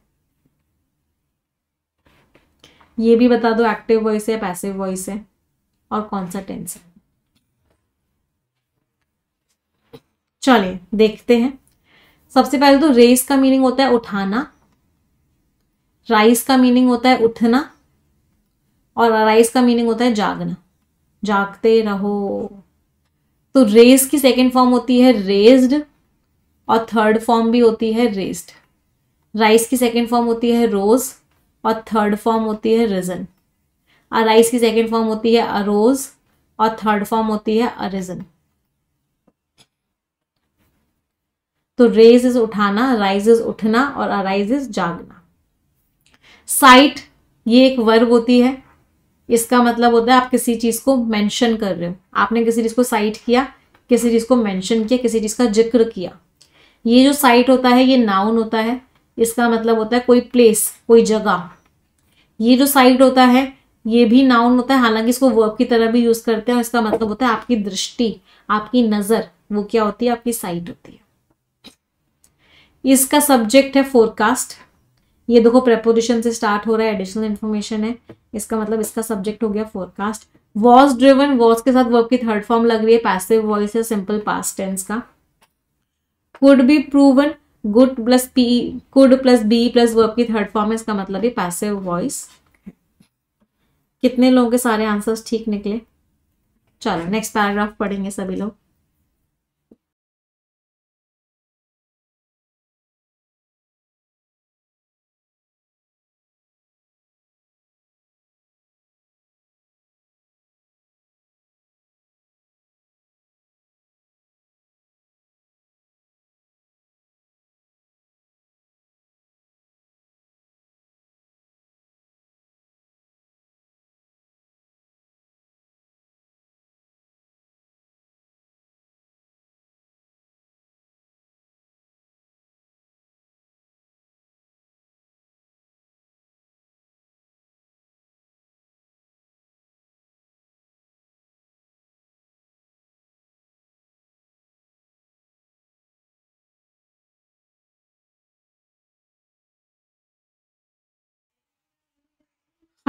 A: ये भी बता दो एक्टिव वॉइस है पैसिव वॉइस है और कौन सा टेंस है चलिए देखते हैं सबसे पहले तो रेस का मीनिंग होता है उठाना राइस का मीनिंग होता है उठना और राइस का मीनिंग होता है जागना जागते रहो तो रेस की सेकेंड फॉर्म होती है रेस्ड और थर्ड फॉर्म भी होती है रेस्ड राइस की सेकेंड फॉर्म होती है रोज और थर्ड फॉर्म होती है रिजन और राइस की सेकेंड फॉर्म होती है अरोज और थर्ड फॉर्म होती है अरिजन तो रेज इज उठाना राइज इज उठना और अराइज इज जागना साइट ये एक वर्ब होती है इसका मतलब होता है आप किसी चीज को मेंशन कर रहे हो आपने किसी चीज को साइट किया किसी चीज को मेंशन किया किसी चीज का जिक्र किया ये जो साइट होता है ये नाउन होता है इसका मतलब होता है कोई प्लेस कोई जगह ये जो साइड होता है ये भी नाउन होता है हालांकि इसको वर्ब की तरह भी यूज करते हैं इसका मतलब होता है आपकी दृष्टि आपकी नजर वो क्या होती है आपकी साइट होती है इसका सब्जेक्ट है फोरकास्ट ये देखो प्रेपोजिशन से स्टार्ट हो रहा है एडिशनल इन्फॉर्मेशन है इसका मतलब इसका सब्जेक्ट हो गया फोरकास्ट वॉज ड्रिवन वॉज के साथ वर्ब की थर्ड फॉर्म लग रही है पैसिव वॉइस है सिंपल पास्ट टेंस का could be proven could plus be could plus be plus verb की थर्ड फॉर्म है इसका मतलब है पैसिव वॉइस कितने लोगों के सारे आंसर्स ठीक निकले चलो नेक्स्ट पैराग्राफ पढ़ेंगे सभी लोग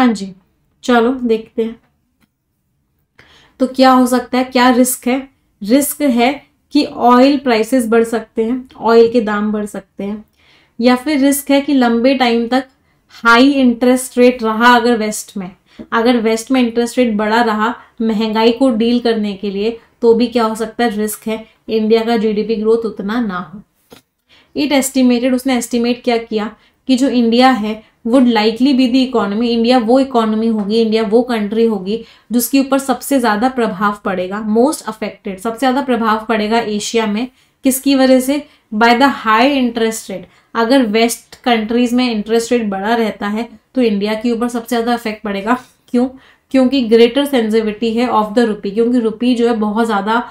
A: हाँ जी चलो देखते हैं तो क्या हो सकता है क्या रिस्क है रिस्क है कि ऑयल प्राइसेस बढ़ सकते हैं ऑयल के दाम बढ़ सकते हैं या फिर रिस्क है कि लंबे टाइम तक हाई इंटरेस्ट रेट रहा अगर वेस्ट में अगर वेस्ट में इंटरेस्ट रेट बढ़ा रहा महंगाई को डील करने के लिए तो भी क्या हो सकता है रिस्क है इंडिया का जीडीपी ग्रोथ उतना ना हो इट एस्टिमेटेड उसने एस्टिमेट क्या किया कि जो इंडिया है would likely be the economy India वो इकोनॉमी होगी इंडिया वो कंट्री होगी जिसके ऊपर सबसे ज़्यादा प्रभाव पड़ेगा मोस्ट अफेक्टेड सबसे ज़्यादा प्रभाव पड़ेगा एशिया में किसकी वजह से by the high interest rate अगर वेस्ट कंट्रीज़ में इंटरेस्ट रेट बढ़ा रहता है तो इंडिया के ऊपर सबसे ज़्यादा इफेक्ट पड़ेगा क्यों क्योंकि ग्रेटर सेंसिविटी है ऑफ द रुपी क्योंकि रुपी जो है बहुत ज़्यादा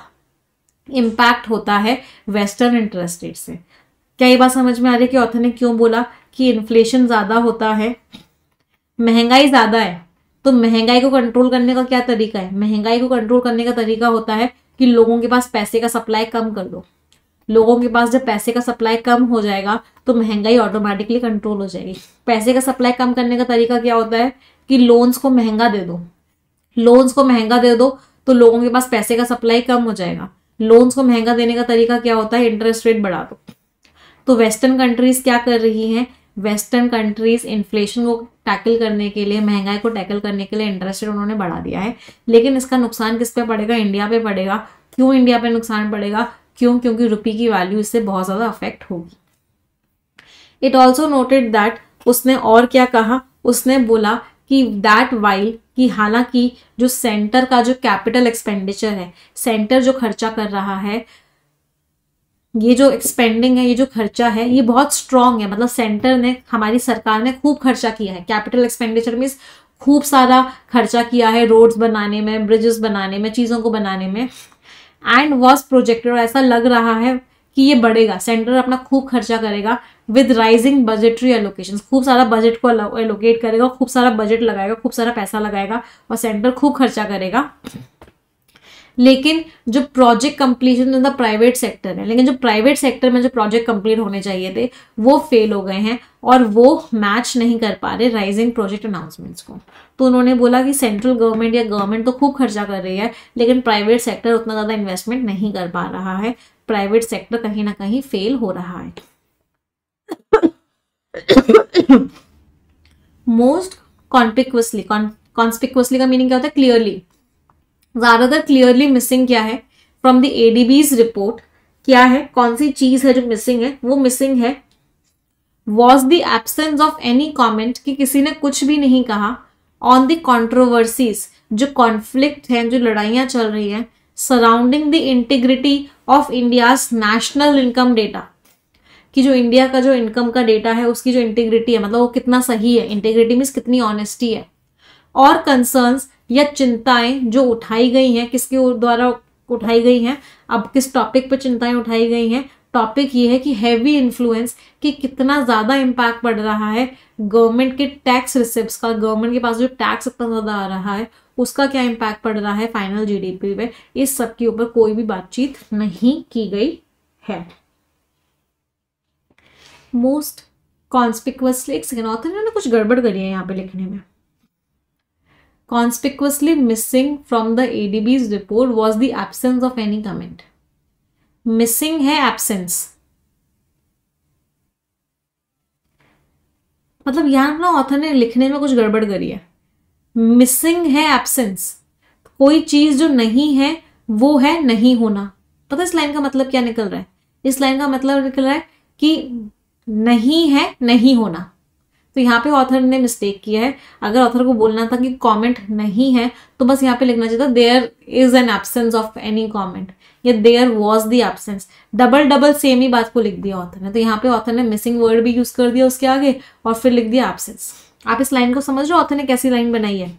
A: इम्पैक्ट होता है वेस्टर्न इंटरेस्ट रेट से क्या ये बात समझ में आ रही है कि ऑथर ने क्यों बोला कि इन्फ्लेशन ज़्यादा होता है महंगाई ज़्यादा है तो महंगाई को कंट्रोल करने का क्या तरीका है महंगाई को कंट्रोल करने का तरीका होता है कि लोगों के पास पैसे का सप्लाई कम कर दो लोगों के पास जब पैसे का सप्लाई कम हो जाएगा तो महंगाई ऑटोमेटिकली कंट्रोल हो जाएगी पैसे का सप्लाई कम करने का तरीका क्या होता है कि लोन्स को महंगा दे दो लोन्स को महंगा दे दो तो लोगों के पास पैसे का सप्लाई कम हो जाएगा लोन्स को महंगा देने का तरीका क्या होता है इंटरेस्ट रेट बढ़ा दो तो वेस्टर्न कंट्रीज क्या कर रही हैं वेस्टर्न कंट्रीज इन्फ्लेशन को टैकल करने के लिए महंगाई को टैकल करने के लिए इंटरेस्ट रेट उन्होंने बढ़ा दिया है लेकिन इसका नुकसान किस पे पड़ेगा इंडिया पे पड़ेगा क्यों इंडिया पे नुकसान पड़ेगा क्यों क्योंकि रुपी की वैल्यू इससे बहुत ज़्यादा अफेक्ट होगी इट ऑल्सो नोटेड दैट उसने और क्या कहा उसने बोला कि दैट वाइल कि हालांकि जो सेंटर का जो कैपिटल एक्सपेंडिचर है सेंटर जो खर्चा कर रहा है ये जो एक्सपेंडिंग है ये जो खर्चा है ये बहुत स्ट्रांग है मतलब सेंटर ने हमारी सरकार ने खूब खर्चा किया है कैपिटल एक्सपेंडिचर मीन्स खूब सारा खर्चा किया है रोड्स बनाने में ब्रिजेस बनाने में चीज़ों को बनाने में एंड वॉस प्रोजेक्टेड ऐसा लग रहा है कि ये बढ़ेगा सेंटर अपना खूब खर्चा करेगा विद राइजिंग बजटरी एलोकेशन खूब सारा बजट को एलोकेट करेगा खूब सारा बजट लगाएगा खूब सारा पैसा लगाएगा और सेंटर खूब खर्चा करेगा लेकिन जो project completion in the private sector है लेकिन जो प्राइवेट सेक्टर में जो प्रोजेक्ट कंप्लीट होने चाहिए थे वो फेल हो गए हैं और वो मैच नहीं कर पा रहे राइजिंग प्रोजेक्ट अनाउंसमेंट्स को तो उन्होंने बोला कि सेंट्रल गवर्नमेंट या गवर्नमेंट तो खूब खर्चा कर रही है लेकिन प्राइवेट सेक्टर उतना ज़्यादा इन्वेस्टमेंट नहीं कर पा रहा है प्राइवेट सेक्टर कहीं ना कहीं फेल हो रहा है मोस्ट कॉन्पिक्वसली कॉन्स्पिक्वसली का मीनिंग क्या होता है क्लियरली ज़्यादातर क्लियरली मिसिंग क्या है फ्रॉम द एडीबीज रिपोर्ट क्या है कौन सी चीज़ है जो मिसिंग है वो मिसिंग है was the absence of any comment कि किसी ने कुछ भी नहीं कहा ऑन द कॉन्ट्रोवर्सीज जो कॉन्फ्लिक्ट हैं जो लड़ाइयाँ चल रही हैं surrounding the integrity of India's national income data कि जो इंडिया का जो इनकम का डेटा है उसकी जो इंटीग्रिटी है मतलब वो कितना सही है इंटीग्रिटी मीन्स कितनी ऑनेस्टी है और कंसर्न्स या चिंताएं जो उठाई गई हैं किसके द्वारा उठाई गई हैं अब किस टॉपिक पर चिंताएं उठाई गई हैं टॉपिक ये है कि हैवी इन्फ्लुएंस कि कितना ज़्यादा इम्पैक्ट पड़ रहा है गवर्नमेंट के टैक्स रिसिप्ट का गवर्नमेंट के पास जो टैक्स इतना ज़्यादा आ रहा है उसका क्या इम्पैक्ट पड़ रहा है फाइनल जीडीपी पे इस सब के ऊपर कोई भी बातचीत नहीं की गई है मोस्ट एक सेकेंड ऑथर ने कुछ गड़बड़ करी है यहाँ पे लिखने में Conspicuously missing from the ADB's report was the absence of any comment. Missing है एब्सेंस मतलब यहां ना ऑथर ने लिखने में कुछ गड़बड़ करी है मिसिंग है एबसेंस कोई चीज जो नहीं है वो है नहीं होना पता इस लाइन का मतलब क्या निकल रहा है इस लाइन का मतलब निकल रहा है कि नहीं है नहीं होना तो यहाँ पे ऑथर ने मिस्टेक किया है अगर ऑथर को बोलना था कि कमेंट नहीं है तो बस यहाँ पे लिखना चाहिए there is an absence of any comment या there was the absence double double same ही बात को लिख दिया ऑथर ने तो यहाँ पे ऑथर ने मिसिंग वर्ड भी यूज कर दिया उसके आगे और फिर लिख दिया एब्सेंस आप इस लाइन को समझ रहे हो ऑथर ने कैसी लाइन बनाई है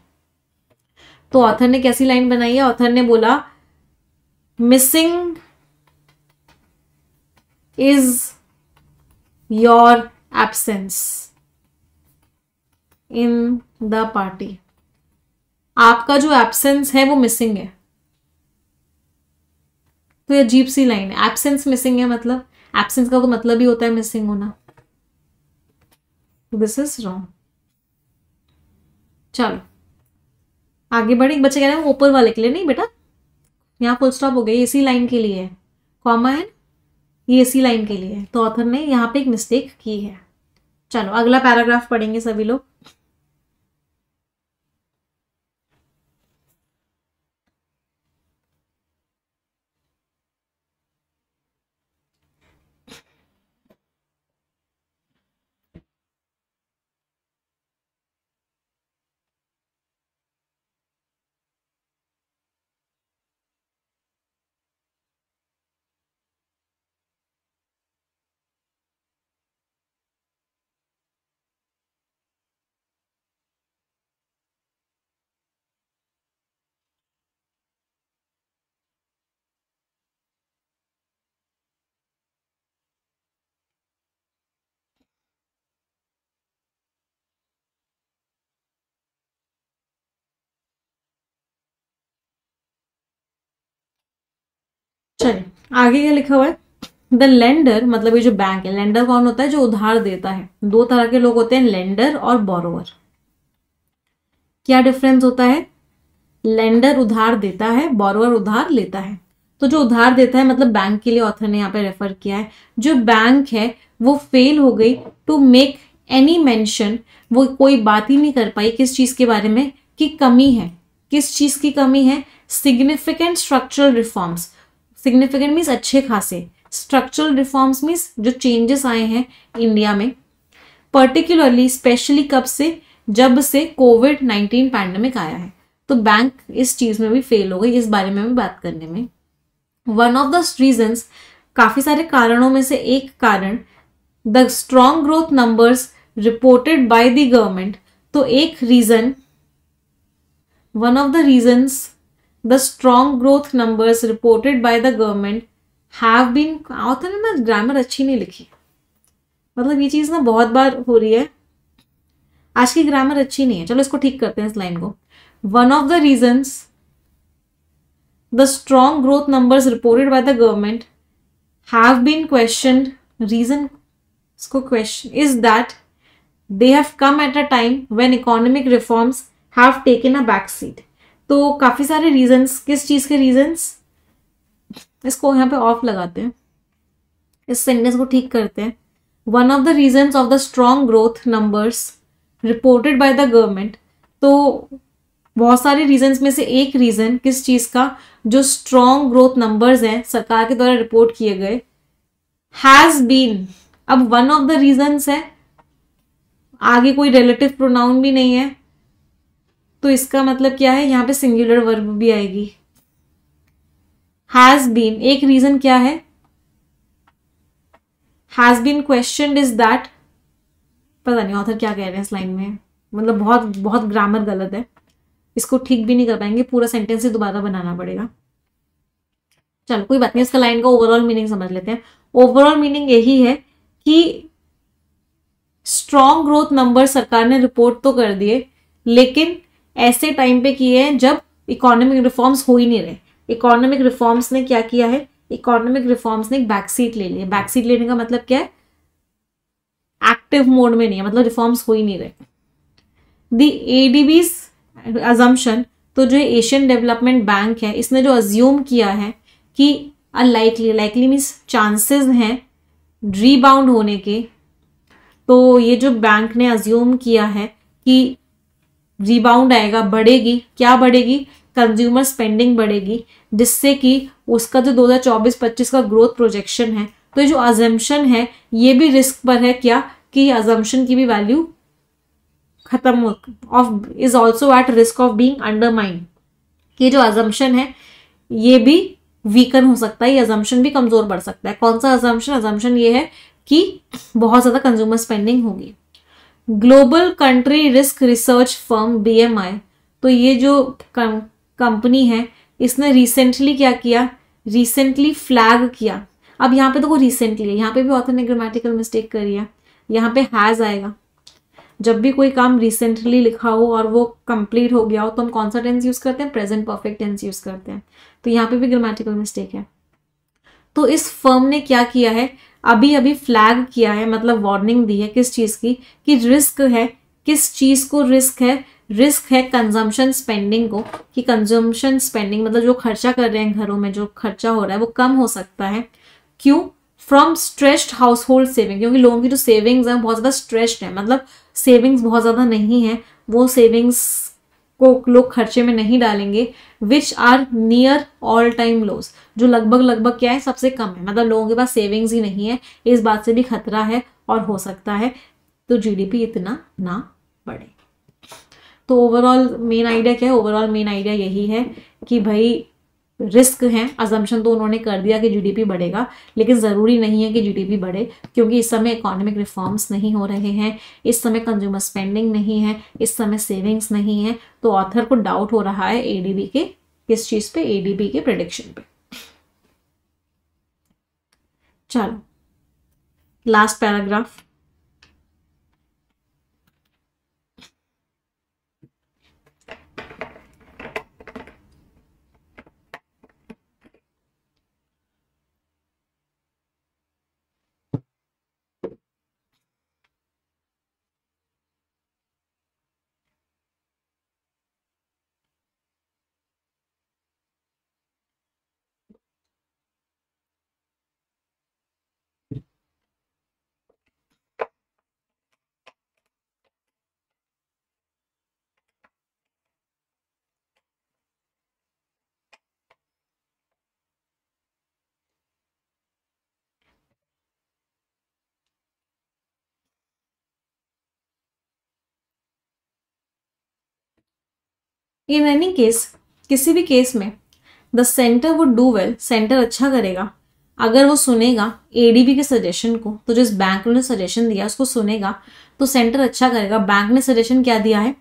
A: तो ऑथर ने कैसी लाइन बनाई है ऑथर ने बोला missing is your absence in the party आपका जो एब्सेंस है वो मिसिंग है तो ये अजीब सी लाइन है एब्सेंस मिसिंग है मतलब एब्सेंस का तो मतलब ही होता है मिसिंग होना दिस इज रॉन्ग चलो आगे बढ़े बच्चे कह रहे हैं ऊपर वाले के लिए नहीं बेटा यहाँ फुल स्टॉप हो गई इसी लाइन के लिए है कॉमा है ये इसी लाइन के लिए है तो ऑथर ने यहाँ पे एक मिस्टेक की है चलो अगला पैराग्राफ पढ़ेंगे सभी लोग आगे क्या लिखा हुआ है द लेंडर मतलब ये जो बैंक है लेंडर कौन होता है जो उधार देता है दो तरह के लोग होते हैं लेंडर और बोरोवर क्या डिफरेंस होता है लेंडर उधार देता है बोरोवर उधार लेता है तो जो उधार देता है मतलब बैंक के लिए ऑथर ने यहाँ पे रेफर किया है जो बैंक है वो फेल हो गई टू मेक एनी मेंशन वो कोई बात ही नहीं कर पाई किस चीज़ के बारे में कि कमी है किस चीज़ की कमी है significant structural reforms significant means अच्छे खासे स्ट्रक्चरल रिफॉर्म्स मीन्स जो चेंजेस आए हैं इंडिया में पर्टिकुलरली स्पेशली कब से जब से कोविड नाइन्टीन पैंडमिक आया है तो बैंक इस चीज़ में भी फेल हो गई इस बारे में भी बात करने में वन ऑफ द रीजन्स काफ़ी सारे कारणों में से एक कारण the strong growth numbers reported by the government तो एक reason one of the reasons the strong growth numbers reported by the government have been author ne grammar achhi nahi likhi matlab ye cheez na bahut baar ho rahi hai aaj ki grammar achhi nahi hai chalo isko theek karte hain is line ko one of the reasons the strong growth numbers reported by the government have been questioned reason isko question is that they have come at a time when economic reforms have taken a back seat तो काफ़ी सारे रीजंस किस चीज़ के रीजंस इसको यहाँ पे ऑफ लगाते हैं इस सेंटेंस को ठीक करते हैं one of the reasons of the strong growth numbers reported by the government तो बहुत सारे रीजंस में से एक रीज़न किस चीज़ का जो स्ट्रॉन्ग ग्रोथ नंबर्स हैं सरकार के द्वारा रिपोर्ट किए गए हैज़ बीन अब वन ऑफ द रीजंस है आगे कोई रिलेटिव प्रोनाउन भी नहीं है तो इसका मतलब क्या है यहाँ पे सिंगुलर वर्ब भी आएगी हैज बीन एक रीजन क्या है has been question is that पता नहीं ऑथर क्या कह रहे हैं इस लाइन में मतलब बहुत बहुत ग्रामर गलत है इसको ठीक भी नहीं कर पाएंगे पूरा सेंटेंस ही दोबारा बनाना पड़ेगा चलो कोई बात नहीं इसका लाइन का ओवरऑल मीनिंग समझ लेते हैं ओवरऑल मीनिंग यही है कि स्ट्रॉन्ग ग्रोथ नंबर सरकार ने रिपोर्ट तो कर दिए लेकिन ऐसे टाइम पे किए हैं जब इकोनॉमिक रिफॉर्म्स हो ही नहीं रहे इकोनॉमिक रिफॉर्म्स ने क्या किया है इकोनॉमिक रिफॉर्म्स ने एक बैकसीट ले लिया बैकसीट लेने का मतलब क्या है एक्टिव मोड में नहीं है मतलब रिफॉर्म्स हो ही नहीं रहे दी एडीबीस अजम्पन तो जो एशियन डेवलपमेंट बैंक है इसने जो अज्यूम किया है कि अनलाइकली लाइकली मीन्स चांसेस हैं रीबाउंड होने के तो ये जो बैंक ने अज्यूम किया है कि रिबाउंड आएगा बढ़ेगी क्या बढ़ेगी कंज्यूमर स्पेंडिंग बढ़ेगी जिससे कि उसका जो 2024-25 का ग्रोथ प्रोजेक्शन है तो ये जो अजम्पन है ये भी रिस्क पर है क्या कि अजम्पन की भी वैल्यू खत्म off is also at risk of being undermined ये जो अजम्पन है ये भी वीकन हो सकता है ये अजम्पन भी कमजोर बढ़ सकता है कौन सा अजम्पन अजम्पन ये है कि बहुत ज़्यादा कंज्यूमर स्पेंडिंग होगी global country risk research firm BMI तो ये जो कंपनी है इसने रिसेंटली क्या किया रिसेंटली फ्लैग किया अब यहाँ पे देखो तो रिसेंटली है यहाँ पे भी ऑथर ने ग्रामेटिकल मिस्टेक करी है यहाँ पे हैज़ आएगा जब भी कोई काम रिसेंटली लिखा हो और वो कंप्लीट हो गया हो तो हम कौन सा टेंस यूज़ करते हैं प्रेजेंट परफेक्ट टेंस यूज़ करते हैं तो यहाँ पे भी ग्रामेटिकल मिस्टेक है तो इस फर्म ने क्या किया है अभी अभी फ्लैग किया है मतलब वार्निंग दी है किस चीज़ की कि रिस्क है किस चीज़ को रिस्क है रिस्क है कंजम्पशन स्पेंडिंग को कि कंजम्पशन स्पेंडिंग मतलब जो खर्चा कर रहे हैं घरों में जो खर्चा हो रहा है वो कम हो सकता है क्यों from stressed household saving क्योंकि लोगों की जो सेविंग्स हैं बहुत ज़्यादा स्ट्रेस्ड है मतलब सेविंग्स बहुत ज़्यादा नहीं है वो सेविंग्स को लोग खर्चे में नहीं डालेंगे which are near all time lows जो लगभग लगभग क्या है सबसे कम है मतलब लोगों के पास सेविंग्स ही नहीं है इस बात से भी खतरा है और हो सकता है तो जीडीपी इतना ना बढ़े तो ओवरऑल मेन आइडिया क्या है ओवरऑल मेन आइडिया यही है कि भाई रिस्क हैं अजम्पन तो उन्होंने कर दिया कि जीडीपी बढ़ेगा लेकिन ज़रूरी नहीं है कि जीडीपी बढ़े क्योंकि इस समय इकोनॉमिक रिफॉर्म्स नहीं हो रहे हैं इस समय कंज्यूमर स्पेंडिंग नहीं है इस समय सेविंग्स नहीं है तो ऑथर को डाउट हो रहा है ए के किस चीज़ पे ए के प्रडिक्शन पे चलो last paragraph in any case किसी भी केस में the centre would do well centre अच्छा करेगा अगर वो सुनेगा एडीबी के सजेशन को तो जिस बैंक ने सजेशन दिया उसको सुनेगा तो सेंटर अच्छा करेगा बैंक ने सजेशन क्या दिया है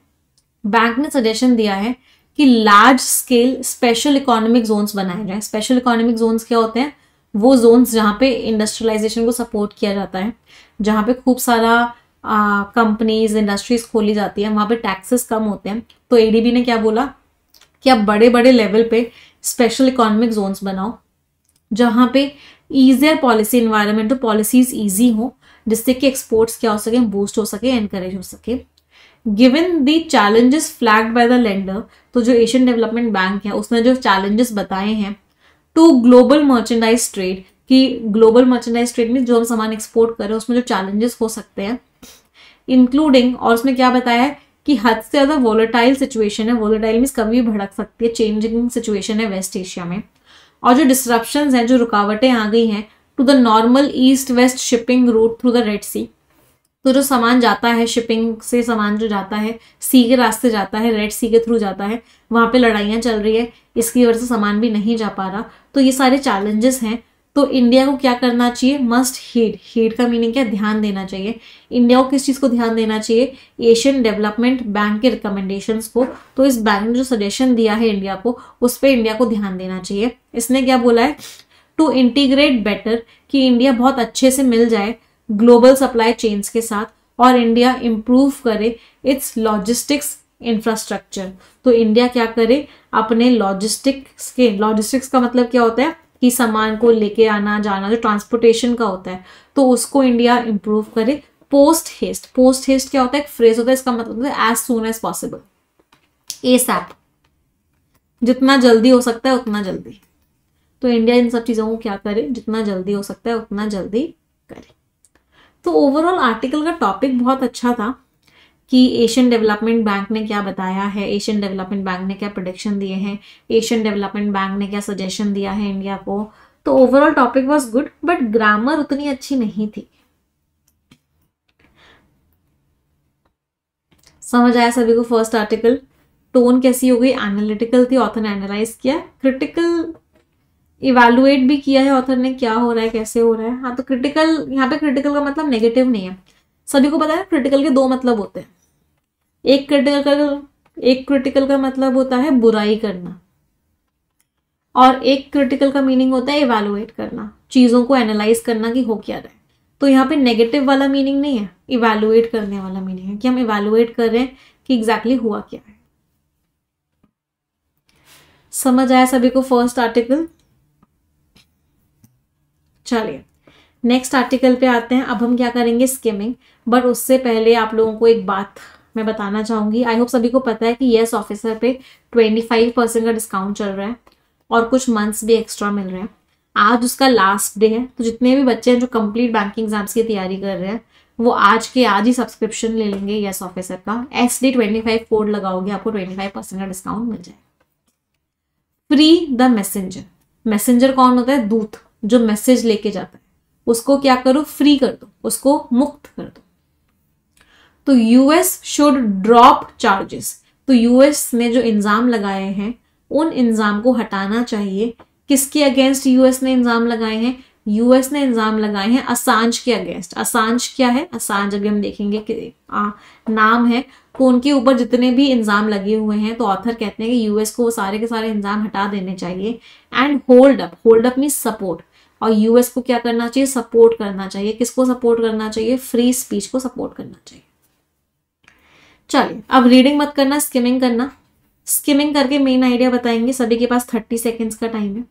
A: बैंक ने सजेशन दिया है कि large scale special economic zones बनाए जाए स्पेशल इकोनॉमिक जोन्स क्या होते हैं वो जोन्स जहाँ पे इंडस्ट्रियलाइजेशन को सपोर्ट किया जाता है जहाँ पे खूब सारा कंपनीज इंडस्ट्रीज खोली जाती है वहाँ पे टैक्सेस कम होते हैं तो एडीबी ने क्या बोला कि आप बड़े बड़े लेवल पे स्पेशल इकोनॉमिक जोन्स बनाओ जहाँ पे easier policy environmental policies easy हों जिससे कि एक्सपोर्ट्स क्या हो सके बूस्ट हो सके एनकरेज हो सके given the challenges flagged by the lender तो जो एशियन डेवलपमेंट बैंक है उसने जो चैलेंजेस बताए हैं टू ग्लोबल मर्चेंडाइज ट्रेड कि ग्लोबल मर्चेंडाइज ट्रेड में जो हम सामान एक्सपोर्ट करें उसमें जो चैलेंजेस हो सकते हैं इंक्लूडिंग और उसमें क्या बताया है कि हद से ज़्यादा वोलेटाइल सिचुएशन है वोलेटाइल मीन कभी भी भड़क सकती है चेंजिंग सिचुएशन है वेस्ट एशिया में और जो डिस्ट्रप्शन हैं जो रुकावटें आ गई हैं to the normal east west shipping route through the Red Sea तो जो सामान जाता है शिपिंग से सामान जो जाता है सी के रास्ते जाता है रेड सी के थ्रू जाता है वहाँ पे लड़ाइयाँ चल रही है इसकी वजह से सामान भी नहीं जा पा रहा तो ये सारे चैलेंजेस हैं तो इंडिया को क्या करना चाहिए मस्ट हेड हेड का मीनिंग क्या ध्यान देना चाहिए इंडिया को किस चीज़ को ध्यान देना चाहिए एशियन डेवलपमेंट बैंक के रिकमेंडेशंस को तो इस बैंक ने जो सजेशन दिया है इंडिया को उस पर इंडिया को ध्यान देना चाहिए इसने क्या बोला है टू इंटीग्रेट बेटर कि इंडिया बहुत अच्छे से मिल जाए ग्लोबल सप्लाई चेन्स के साथ और इंडिया इम्प्रूव करे इट्स लॉजिस्टिक्स इंफ्रास्ट्रक्चर तो इंडिया क्या करे अपने लॉजिस्टिक्स के लॉजिस्टिक्स का मतलब क्या होता है कि सामान को लेके आना जाना जो ट्रांसपोर्टेशन का होता है तो उसको इंडिया इम्प्रूव करे पोस्ट हेस्ट पोस्ट हेस्ट क्या होता है एक फ्रेज होता है इसका मतलब होता है as soon as possible ASAP जितना जल्दी हो सकता है उतना जल्दी तो इंडिया इन सब चीज़ों को क्या करे जितना जल्दी हो सकता है उतना जल्दी करे तो ओवरऑल आर्टिकल का टॉपिक बहुत अच्छा था कि एशियन डेवलपमेंट बैंक ने क्या बताया है एशियन डेवलपमेंट बैंक ने क्या प्रोडिक्शन दिए हैं एशियन डेवलपमेंट बैंक ने क्या सजेशन दिया है इंडिया को तो overall topic was good but grammar उतनी अच्छी नहीं थी समझ आया सभी को फर्स्ट आर्टिकल टोन कैसी हो गई एनालिटिकल थी ऑथर ने एनालाइज किया क्रिटिकल इवेलुएट भी किया है ऑथर ने क्या हो रहा है कैसे हो रहा है हाँ तो क्रिटिकल यहाँ पे क्रिटिकल का मतलब नेगेटिव नहीं है सभी को पता है क्रिटिकल के दो मतलब होते हैं एक क्रिटिकल एक क्रिटिकल का मतलब होता है बुराई करना और एक क्रिटिकल का मीनिंग होता है इवेलुएट करना चीज़ों को एनालाइज करना कि हो क्या रहा है तो यहाँ पे नेगेटिव वाला मीनिंग नहीं है इवेलुएट करने वाला मीनिंग है कि हम इवेलुएट कर रहे हैं कि एग्जैक्टली exactly हुआ क्या है समझ आया सभी को फर्स्ट आर्टिकल चलिए नेक्स्ट आर्टिकल पे आते हैं अब हम क्या करेंगे स्किमिंग बट उससे पहले आप लोगों को एक बात मैं बताना चाहूँगी आई होप सभी को पता है कि येस ऑफिसर पे ट्वेंटी फाइव परसेंट का डिस्काउंट चल रहा है और कुछ मंथ्स भी एक्स्ट्रा मिल रहे हैं आज उसका लास्ट डे है तो जितने भी बच्चे हैं जो कंप्लीट बैंकिंग एग्जाम्स की तैयारी कर रहे हैं वो आज के आज ही सब्सक्रिप्शन ले लेंगे येस ऑफिसर का S D twenty five code लगाओगे आपको ट्वेंटी फाइव परसेंट का डिस्काउंट मिल जाएगा फ्री द मैसेंजर मैसेंजर कौन होता है दूत जो मैसेज लेके जाता है उसको क्या करो फ्री कर दो उसको मुक्त कर दो तो यूएस शुड ड्रॉप चार्जेस तो यूएस ने जो इंजाम लगाए हैं उन इंजाम को हटाना चाहिए किसके अगेंस्ट यूएस ने इंजाम लगाए हैं यूएस ने इल्ज़ाम लगाए हैं असांज के अगेंस्ट असांज क्या है असांज अभी हम देखेंगे कि आ, नाम है तो उनके ऊपर जितने भी इंजाम लगे हुए हैं तो ऑथर कहते हैं कि यूएस को वो सारे के सारे इंजाम हटा देने चाहिए and hold up hold up mean support और यूएस को क्या करना चाहिए सपोर्ट करना चाहिए किसको सपोर्ट करना चाहिए फ्री स्पीच को सपोर्ट करना चाहिए चलिए अब रीडिंग मत करना स्किमिंग करना स्किमिंग करके मेन आइडिया बताएंगे सभी के पास थर्टी सेकेंड्स का टाइम है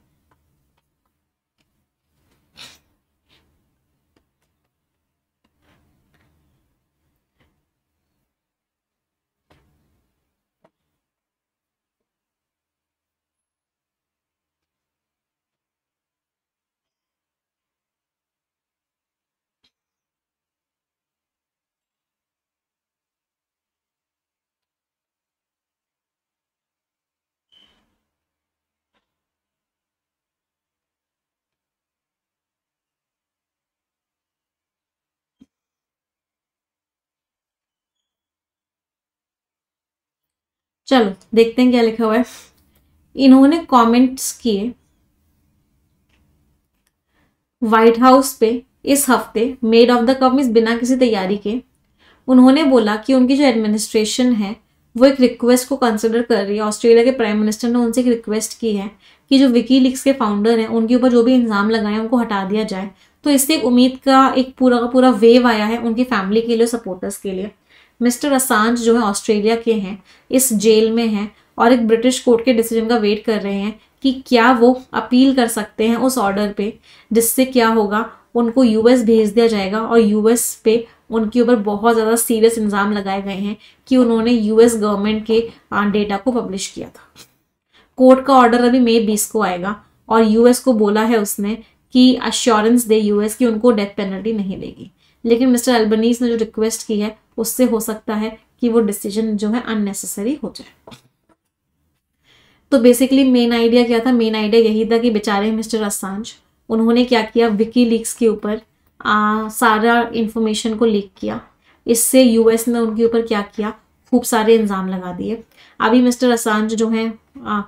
A: चलो देखते हैं क्या लिखा हुआ है इन्होंने कमेंट्स किए व्हाइट हाउस पे इस हफ्ते मेड ऑफ द कमीज बिना किसी तैयारी के उन्होंने बोला कि उनकी जो एडमिनिस्ट्रेशन है वो एक रिक्वेस्ट को कंसिडर कर रही है ऑस्ट्रेलिया के प्राइम मिनिस्टर ने उनसे एक रिक्वेस्ट की है कि जो विकी लिक्स के फाउंडर हैं उनके ऊपर जो भी इल्ज़ाम लगाए उनको हटा दिया जाए तो इससे एक उम्मीद का एक पूरा का पूरा वेव आया है उनकी फैमिली के लिए सपोर्टर्स के लिए मिस्टर असांज जो है ऑस्ट्रेलिया के हैं इस जेल में हैं और एक ब्रिटिश कोर्ट के डिसीजन का वेट कर रहे हैं कि क्या वो अपील कर सकते हैं उस ऑर्डर पे जिससे क्या होगा उनको यूएस भेज दिया जाएगा और यूएस पे उनके ऊपर बहुत ज़्यादा सीरियस इंज़ाम लगाए गए हैं कि उन्होंने यूएस गवर्नमेंट के डेटा को पब्लिश किया था कोर्ट का ऑर्डर अभी मई बीस को आएगा और यूएस को बोला है उसने कि अश्योरेंस दे यूएस कि उनको डेथ पेनल्टी नहीं देगी लेकिन मिस्टर एल्बनीज ने जो रिक्वेस्ट की है उससे हो सकता है कि वो डिसीजन जो है अननेसेसरी हो जाए तो बेसिकली मेन आइडिया क्या था मेन आइडिया यही था कि बेचारे मिस्टर असांज उन्होंने क्या किया विकी लीक्स के ऊपर सारा इन्फॉर्मेशन को लीक किया इससे यूएस ने उनके ऊपर क्या किया खूब सारे इंजाम लगा दिए अभी मिस्टर असांज जो है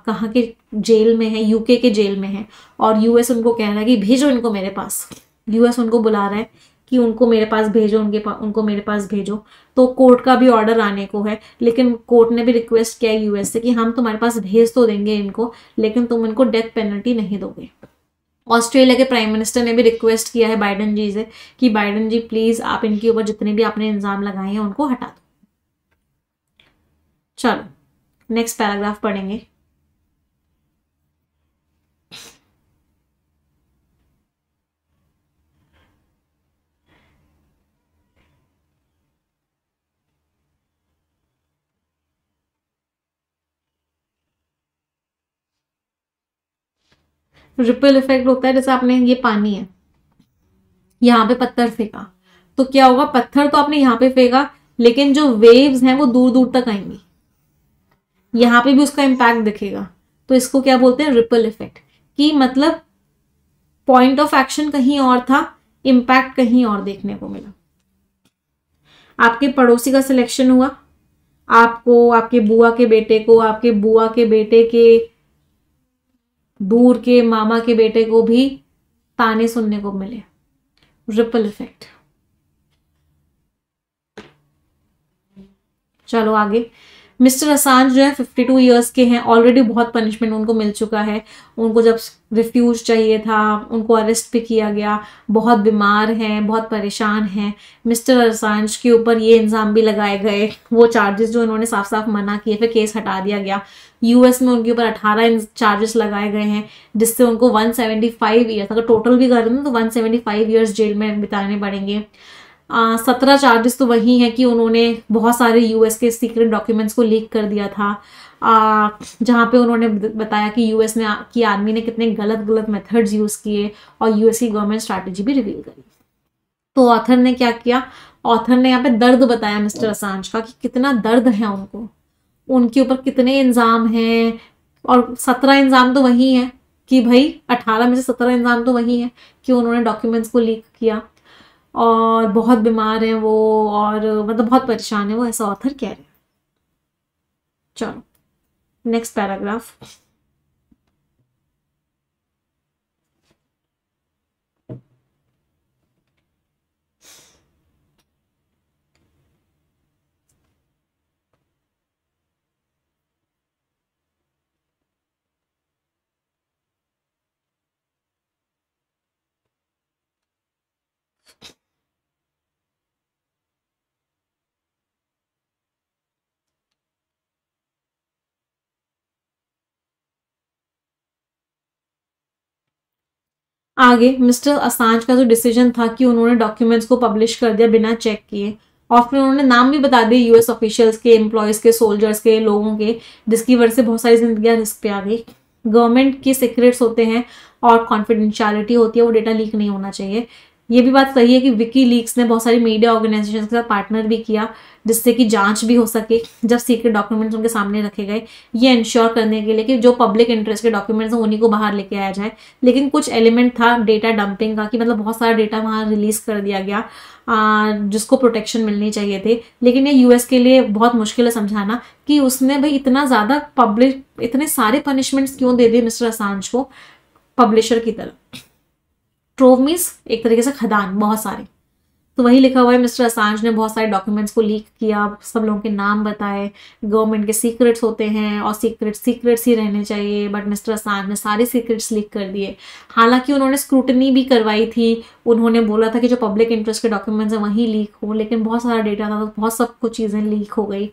A: कहाँ के जेल में है यूके के जेल में है और यूएस उनको कह रहा है कि भेजो इनको मेरे पास यूएस उनको बुला रहा है कि उनको मेरे पास भेजो उनके पास उनको मेरे पास भेजो तो कोर्ट का भी ऑर्डर आने को है लेकिन कोर्ट ने भी रिक्वेस्ट किया यूएस से कि हम तुम्हारे पास भेज तो देंगे इनको लेकिन तुम इनको डेथ पेनल्टी नहीं दोगे ऑस्ट्रेलिया के प्राइम मिनिस्टर ने भी रिक्वेस्ट किया है बाइडन जी से कि बाइडन जी प्लीज़ आप इनके ऊपर जितने भी आपने इल्ज़ाम लगाए हैं उनको हटा दो चलो नेक्स्ट पैराग्राफ पढ़ेंगे रिपल इफेक्ट होता है जैसे आपने ये पानी है यहाँ पे पत्थर फेंका तो क्या होगा पत्थर तो आपने यहाँ पे फेंका लेकिन जो वेव्स हैं वो दूर दूर तक आएंगी यहाँ पे भी उसका इम्पैक्ट दिखेगा तो इसको क्या बोलते हैं रिपल इफेक्ट कि मतलब पॉइंट ऑफ एक्शन कहीं और था इम्पैक्ट कहीं और देखने को मिला आपके पड़ोसी का सिलेक्शन हुआ आपको आपके बुआ के बेटे को आपके बुआ के बेटे के दूर के मामा के बेटे को भी ताने सुनने को मिले रिपल इफेक्ट चलो आगे मिस्टर असान जो है फिफ्टी टू ईयर्स के हैं ऑलरेडी बहुत पनिशमेंट उनको मिल चुका है उनको जब रिफ्यूज चाहिए था उनको अरेस्ट भी किया गया बहुत बीमार हैं बहुत परेशान हैं मिस्टर असांज के ऊपर ये इल्ज़ाम भी लगाए गए वो चार्जेस जो इन्होंने साफ साफ मना किए फिर केस हटा दिया गया यूएस में उनके ऊपर अठारह चार्जेस लगाए गए हैं जिससे उनको वन फ़ाइव ईयर्स अगर टोटल भी कर रहे हैं तो फ़ाइव ईयर्स जेल में बिताने पड़ेंगे सत्रह चार्जेस तो वही हैं कि उन्होंने बहुत सारे यूएस के सीक्रेट डॉक्यूमेंट्स को लीक कर दिया था जहाँ पे उन्होंने बताया कि यूएस ने की आर्मी ने कितने गलत गलत मेथड्स यूज़ किए और यूएस की गवर्नमेंट स्ट्रैटेजी भी रिवील करी तो ऑथर ने क्या किया ऑथर ने यहाँ पे दर्द बताया मिस्टर असांज का कि कितना दर्द है उनको उनके ऊपर कितने इल्ज़ाम हैं और सत्रह इंजाम तो वही हैं कि भाई अठारह में से सत्रह इंजाम तो वही हैं कि उन्होंने डॉक्यूमेंट्स को लीक किया और बहुत बीमार हैं वो और मतलब बहुत परेशान है वो ऐसा ऑथर कह रहे हैं चलो नेक्स्ट पैराग्राफ आगे मिस्टर असांज का जो डिसीजन था कि उन्होंने डॉक्यूमेंट्स को पब्लिश कर दिया बिना चेक किए और फिर उन्होंने नाम भी बता दिए यूएस ऑफिशियल्स के एम्प्लॉयज़ के सोल्जर्स के लोगों के जिसकी वजह से बहुत सारी जिंदगी रिस्क पे आ गई गवर्नमेंट के सीक्रेट्स होते हैं और कॉन्फिडेंशियलिटी होती है वो डेटा लीक नहीं होना चाहिए ये भी बात सही है कि विकी लीक्स ने बहुत सारी मीडिया ऑर्गेनाइजेशन के साथ पार्टनर भी किया जिससे कि जांच भी हो सके जब सीक्रेट डॉक्यूमेंट्स उनके सामने रखे गए ये इंश्योर करने के लिए कि जो पब्लिक इंटरेस्ट के डॉक्यूमेंट्स हैं उन्हीं को बाहर लेके आया जाए लेकिन कुछ एलिमेंट था डेटा डंपिंग का कि मतलब बहुत सारा डेटा वहाँ रिलीज कर दिया गया आ, जिसको प्रोटेक्शन मिलनी चाहिए थे लेकिन ये यूएस के लिए बहुत मुश्किल है समझाना कि उसने भाई इतना ज़्यादा पब्लिक इतने सारे पनिशमेंट्स क्यों दे दिए मिस्टर असांज को पब्लिशर की तरफ ट्रोव मीन्स एक तरीके से खदान बहुत सारे तो वही लिखा हुआ है मिस्टर असांज ने बहुत सारे डॉक्यूमेंट्स को लीक किया सब लोगों के नाम बताए गवर्नमेंट के सीक्रेट्स होते हैं और सीक्रेट सीक्रेट्स ही रहने चाहिए बट मिस्टर असांज ने सारे सीक्रेट्स लीक कर दिए हालांकि उन्होंने स्क्रूटनी भी करवाई थी उन्होंने बोला था कि जो पब्लिक इंटरेस्ट के डॉक्यूमेंट्स हैं वहीं लीक हो लेकिन बहुत सारा डेटा था तो बहुत सब कुछ चीज़ें लीक हो गई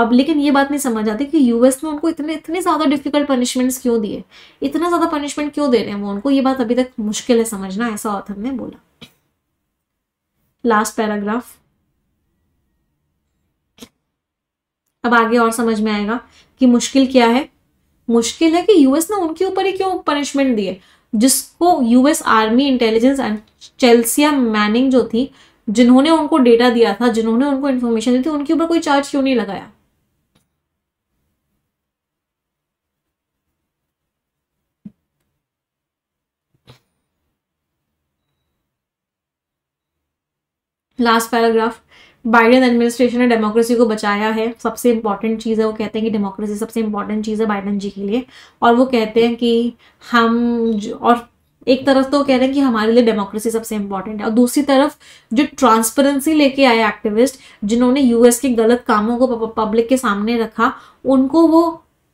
A: अब लेकिन ये बात नहीं समझ आती कि यूएस में उनको इतने इतने ज़्यादा डिफिकल्ट पनिशमेंट्स क्यों दिए इतना ज़्यादा पनिशमेंट क्यों दे रहे हैं वो उनको ये बात अभी तक मुश्किल है समझना ऐसा ऑथर ने बोला लास्ट पैराग्राफ अब आगे और समझ में आएगा कि मुश्किल क्या है मुश्किल है कि यूएस ने उनके ऊपर ही क्यों पनिशमेंट दी है जिसको US army intelligence and Chelsea Manning जो थी जिन्होंने उनको डेटा दिया था जिन्होंने उनको इन्फॉर्मेशन दी थी उनके ऊपर कोई चार्ज क्यों नहीं लगाया लास्ट पैराग्राफ बाइडेन एडमिनिस्ट्रेशन ने डेमोक्रेसी को बचाया है सबसे इंपॉर्टेंट चीज़ है वो कहते हैं कि डेमोक्रेसी सबसे इंपॉर्टेंट चीज़ है बाइडेन जी के लिए और वो कहते हैं कि हम और एक तरफ तो कह रहे हैं कि हमारे लिए डेमोक्रेसी सबसे इंपॉर्टेंट है और दूसरी तरफ जो ट्रांसपेरेंसी लेके आए एक्टिविस्ट जिन्होंने यूएस के गलत कामों को पब्लिक के सामने रखा उनको वो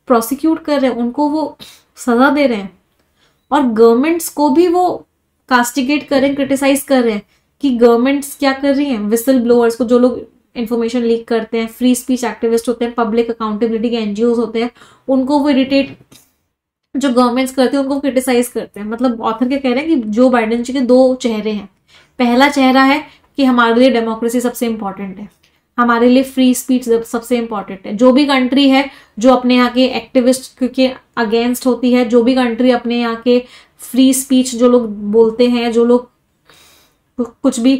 A: प्रोसिक्यूट कर रहे हैं उनको वो सजा दे रहे हैं और गवर्नमेंट्स को भी वो कास्टिगेट कर रहे हैं क्रिटिसाइज कर रहे हैं कि गवर्नमेंट्स क्या कर रही हैं विसल ब्लोअर्स को जो लोग इन्फॉर्मेशन लीक करते हैं फ्री स्पीच एक्टिविस्ट होते हैं पब्लिक अकाउंटेबिलिटी के एनजीओ होते हैं उनको वो इरिटेट जो गवर्नमेंट्स करते हैं उनको क्रिटिसाइज करते हैं मतलब ऑथर क्या कह रहे हैं कि जो बाइडन जी के दो चेहरे हैं पहला चेहरा है कि हमारे लिए डेमोक्रेसी सबसे इंपॉर्टेंट है हमारे लिए फ्री स्पीच सबसे इंपॉर्टेंट है जो भी कंट्री है जो अपने यहाँ के एक्टिविस्ट के अगेंस्ट होती है जो भी कंट्री अपने यहाँ के फ्री स्पीच जो लोग बोलते हैं जो लोग कुछ भी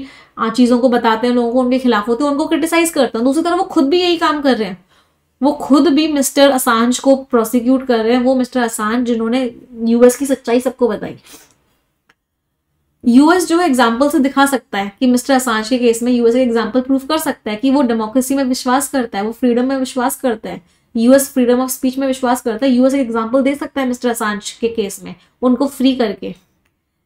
A: चीज़ों को बताते हैं लोगों को उनके खिलाफ होते हैं उनको क्रिटिसाइज करते हैं दूसरी तरफ वो खुद भी यही काम कर रहे हैं वो खुद भी मिस्टर असांज को प्रोसिक्यूट कर रहे हैं वो मिस्टर असांज जिन्होंने यूएस की सच्चाई सबको बताई यूएस जो है एग्जाम्पल से दिखा सकता है कि मिस्टर असांज के केस में यूएस एग्जाम्पल प्रूफ कर सकता है कि वो डेमोक्रेसी में विश्वास करता है वो फ्रीडम में विश्वास करता है यूएस फ्रीडम ऑफ स्पीच में विश्वास करता है यूएस एक एग्जाम्पल दे सकता है मिस्टर असांज के केस में उनको फ्री करके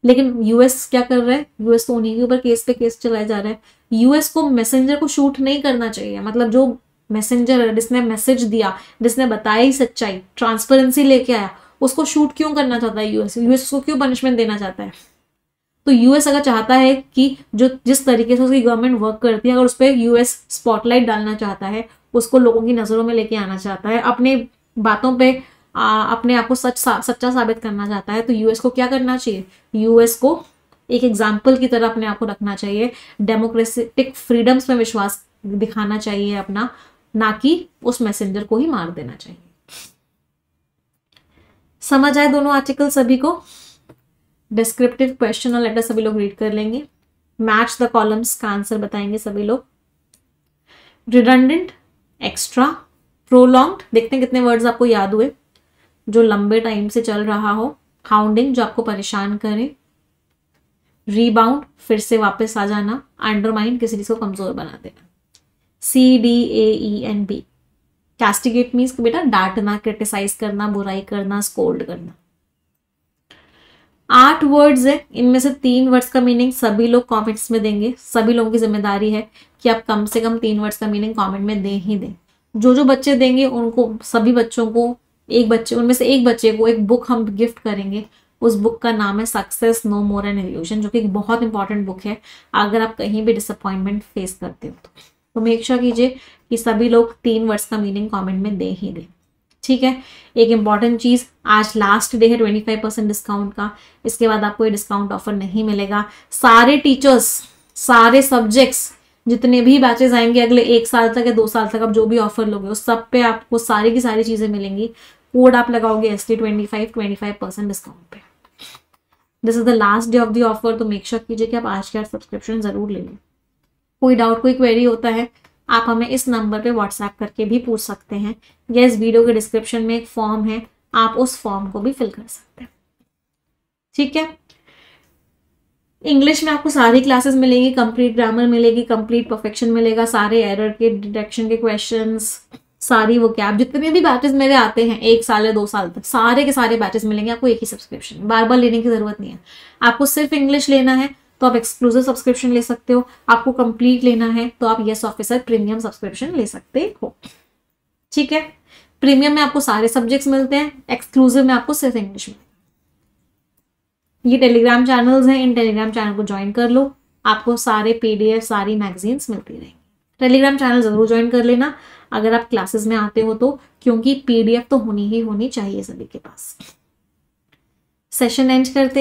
A: लेकिन यूएस क्या कर रहा है यूएस तो उन्हीं के ऊपर केस पे केस चलाया जा रहा है यूएस को मैसेंजर को शूट नहीं करना चाहिए मतलब जो मैसेंजर है जिसने मैसेज दिया जिसने बताया ही सच्चाई ट्रांसपेरेंसी लेके आया उसको शूट क्यों करना चाहता है यूएस यूएस को क्यों पनिशमेंट देना चाहता है तो यूएस अगर चाहता है कि जो जिस तरीके से उसकी गवर्नमेंट वर्क करती है अगर उस पर यूएस स्पॉटलाइट डालना चाहता है उसको लोगों की नज़रों में लेके आना चाहता है अपने बातों पर आ, अपने आप को सच सा, सच्चा साबित करना चाहता है तो यूएस को क्या करना चाहिए यूएस को एक एग्जाम्पल की तरह अपने आप को रखना चाहिए डेमोक्रेसिटिक फ्रीडम्स में विश्वास दिखाना चाहिए अपना ना कि उस मैसेंजर को ही मार देना चाहिए समझ आए दोनों आर्टिकल सभी को डिस्क्रिप्टिव क्वेश्चन और लेटर सभी लोग रीड कर लेंगे मैच द कॉलम्स का आंसर बताएंगे सभी लोग रिडंडेंट एक्स्ट्रा प्रोलॉन्ग देखते हैं कितने वर्ड्स आपको याद हुए जो लंबे टाइम से चल रहा हो हाउंडिंग जो आपको परेशान करे रीबाउंड फिर से वापस आ जाना अंडरमाइन किसी चीज़ को कमज़ोर बना देना C D A E N B castigate means बेटा डांटना क्रिटिसाइज करना बुराई करना स्कोल्ड करना आठ वर्ड्स है इनमें से तीन वर्ड्स का मीनिंग सभी लोग कमेंट्स में देंगे सभी लोगों की जिम्मेदारी है कि आप कम से कम तीन वर्ड्स का मीनिंग कमेंट में दें ही दें जो जो बच्चे देंगे उनको सभी बच्चों को एक बच्चे उनमें से एक बच्चे को एक बुक हम गिफ्ट करेंगे उस बुक का नाम है success no more an illusion जो कि एक बहुत इंपॉर्टेंट बुक है अगर आप कहीं भी डिसअपॉइंटमेंट फेस करते हो तो, तो मेक श्योर कीजिए कि सभी लोग तीन वर्ड्स का मीनिंग कमेंट में दे ही दें ठीक है एक इंपॉर्टेंट चीज़ आज लास्ट डे है ट्वेंटी फाइव परसेंट डिस्काउंट का इसके बाद आपको ये डिस्काउंट ऑफर नहीं मिलेगा सारे टीचर्स सारे सब्जेक्ट्स जितने भी बैचेज आएंगे अगले एक साल तक या दो साल तक आप जो भी ऑफर लोगे उस सब पे आपको सारी की सारी चीज़ें मिलेंगी कोड आप लगाओगे S T twenty five twenty five percent discount पे this is the last day of the offer तो मेक श्योर कीजिए कि आप आज के आज सब्सक्रिप्शन जरूर ले लें कोई डाउट कोई क्वेरी होता है आप हमें इस नंबर पे व्हाट्सएप करके भी पूछ सकते हैं या इस वीडियो के डिस्क्रिप्शन में एक फॉर्म है आप उस फॉर्म को भी फिल कर सकते हैं ठीक है इंग्लिश में आपको सारी क्लासेस मिलेगी कंप्लीट ग्रामर मिलेगी कंप्लीट परफेक्शन मिलेगा सारे एरर के डिटेक्शन के क्वेश्चंस सारी वो कैब जितने भी बैचेस मेरे आते हैं एक साल या दो साल तक सारे के सारे बैचेस मिलेंगे आपको एक ही सब्सक्रिप्शन बार बार लेने की ज़रूरत नहीं है आपको सिर्फ इंग्लिश लेना है तो आप एक्सक्लूसिव सब्सक्रिप्शन ले सकते हो आपको कंप्लीट लेना है तो आप येस ऑफिसर प्रीमियम सब्सक्रिप्शन ले सकते हो ठीक है प्रीमियम में आपको सारे सब्जेक्ट्स मिलते हैं एक्सक्लूसिव में आपको सिर्फ इंग्लिश मिलते ये टेलीग्राम चैनल्स हैं इन टेलीग्राम चैनल को ज्वाइन कर लो आपको सारे पीडीएफ सारी मैगजीन्स मिलती रहेंगी टेलीग्राम चैनल जरूर ज्वाइन कर लेना अगर आप क्लासेस में आते हो तो क्योंकि पीडीएफ तो होनी ही होनी चाहिए सभी के पास सेशन एंड करते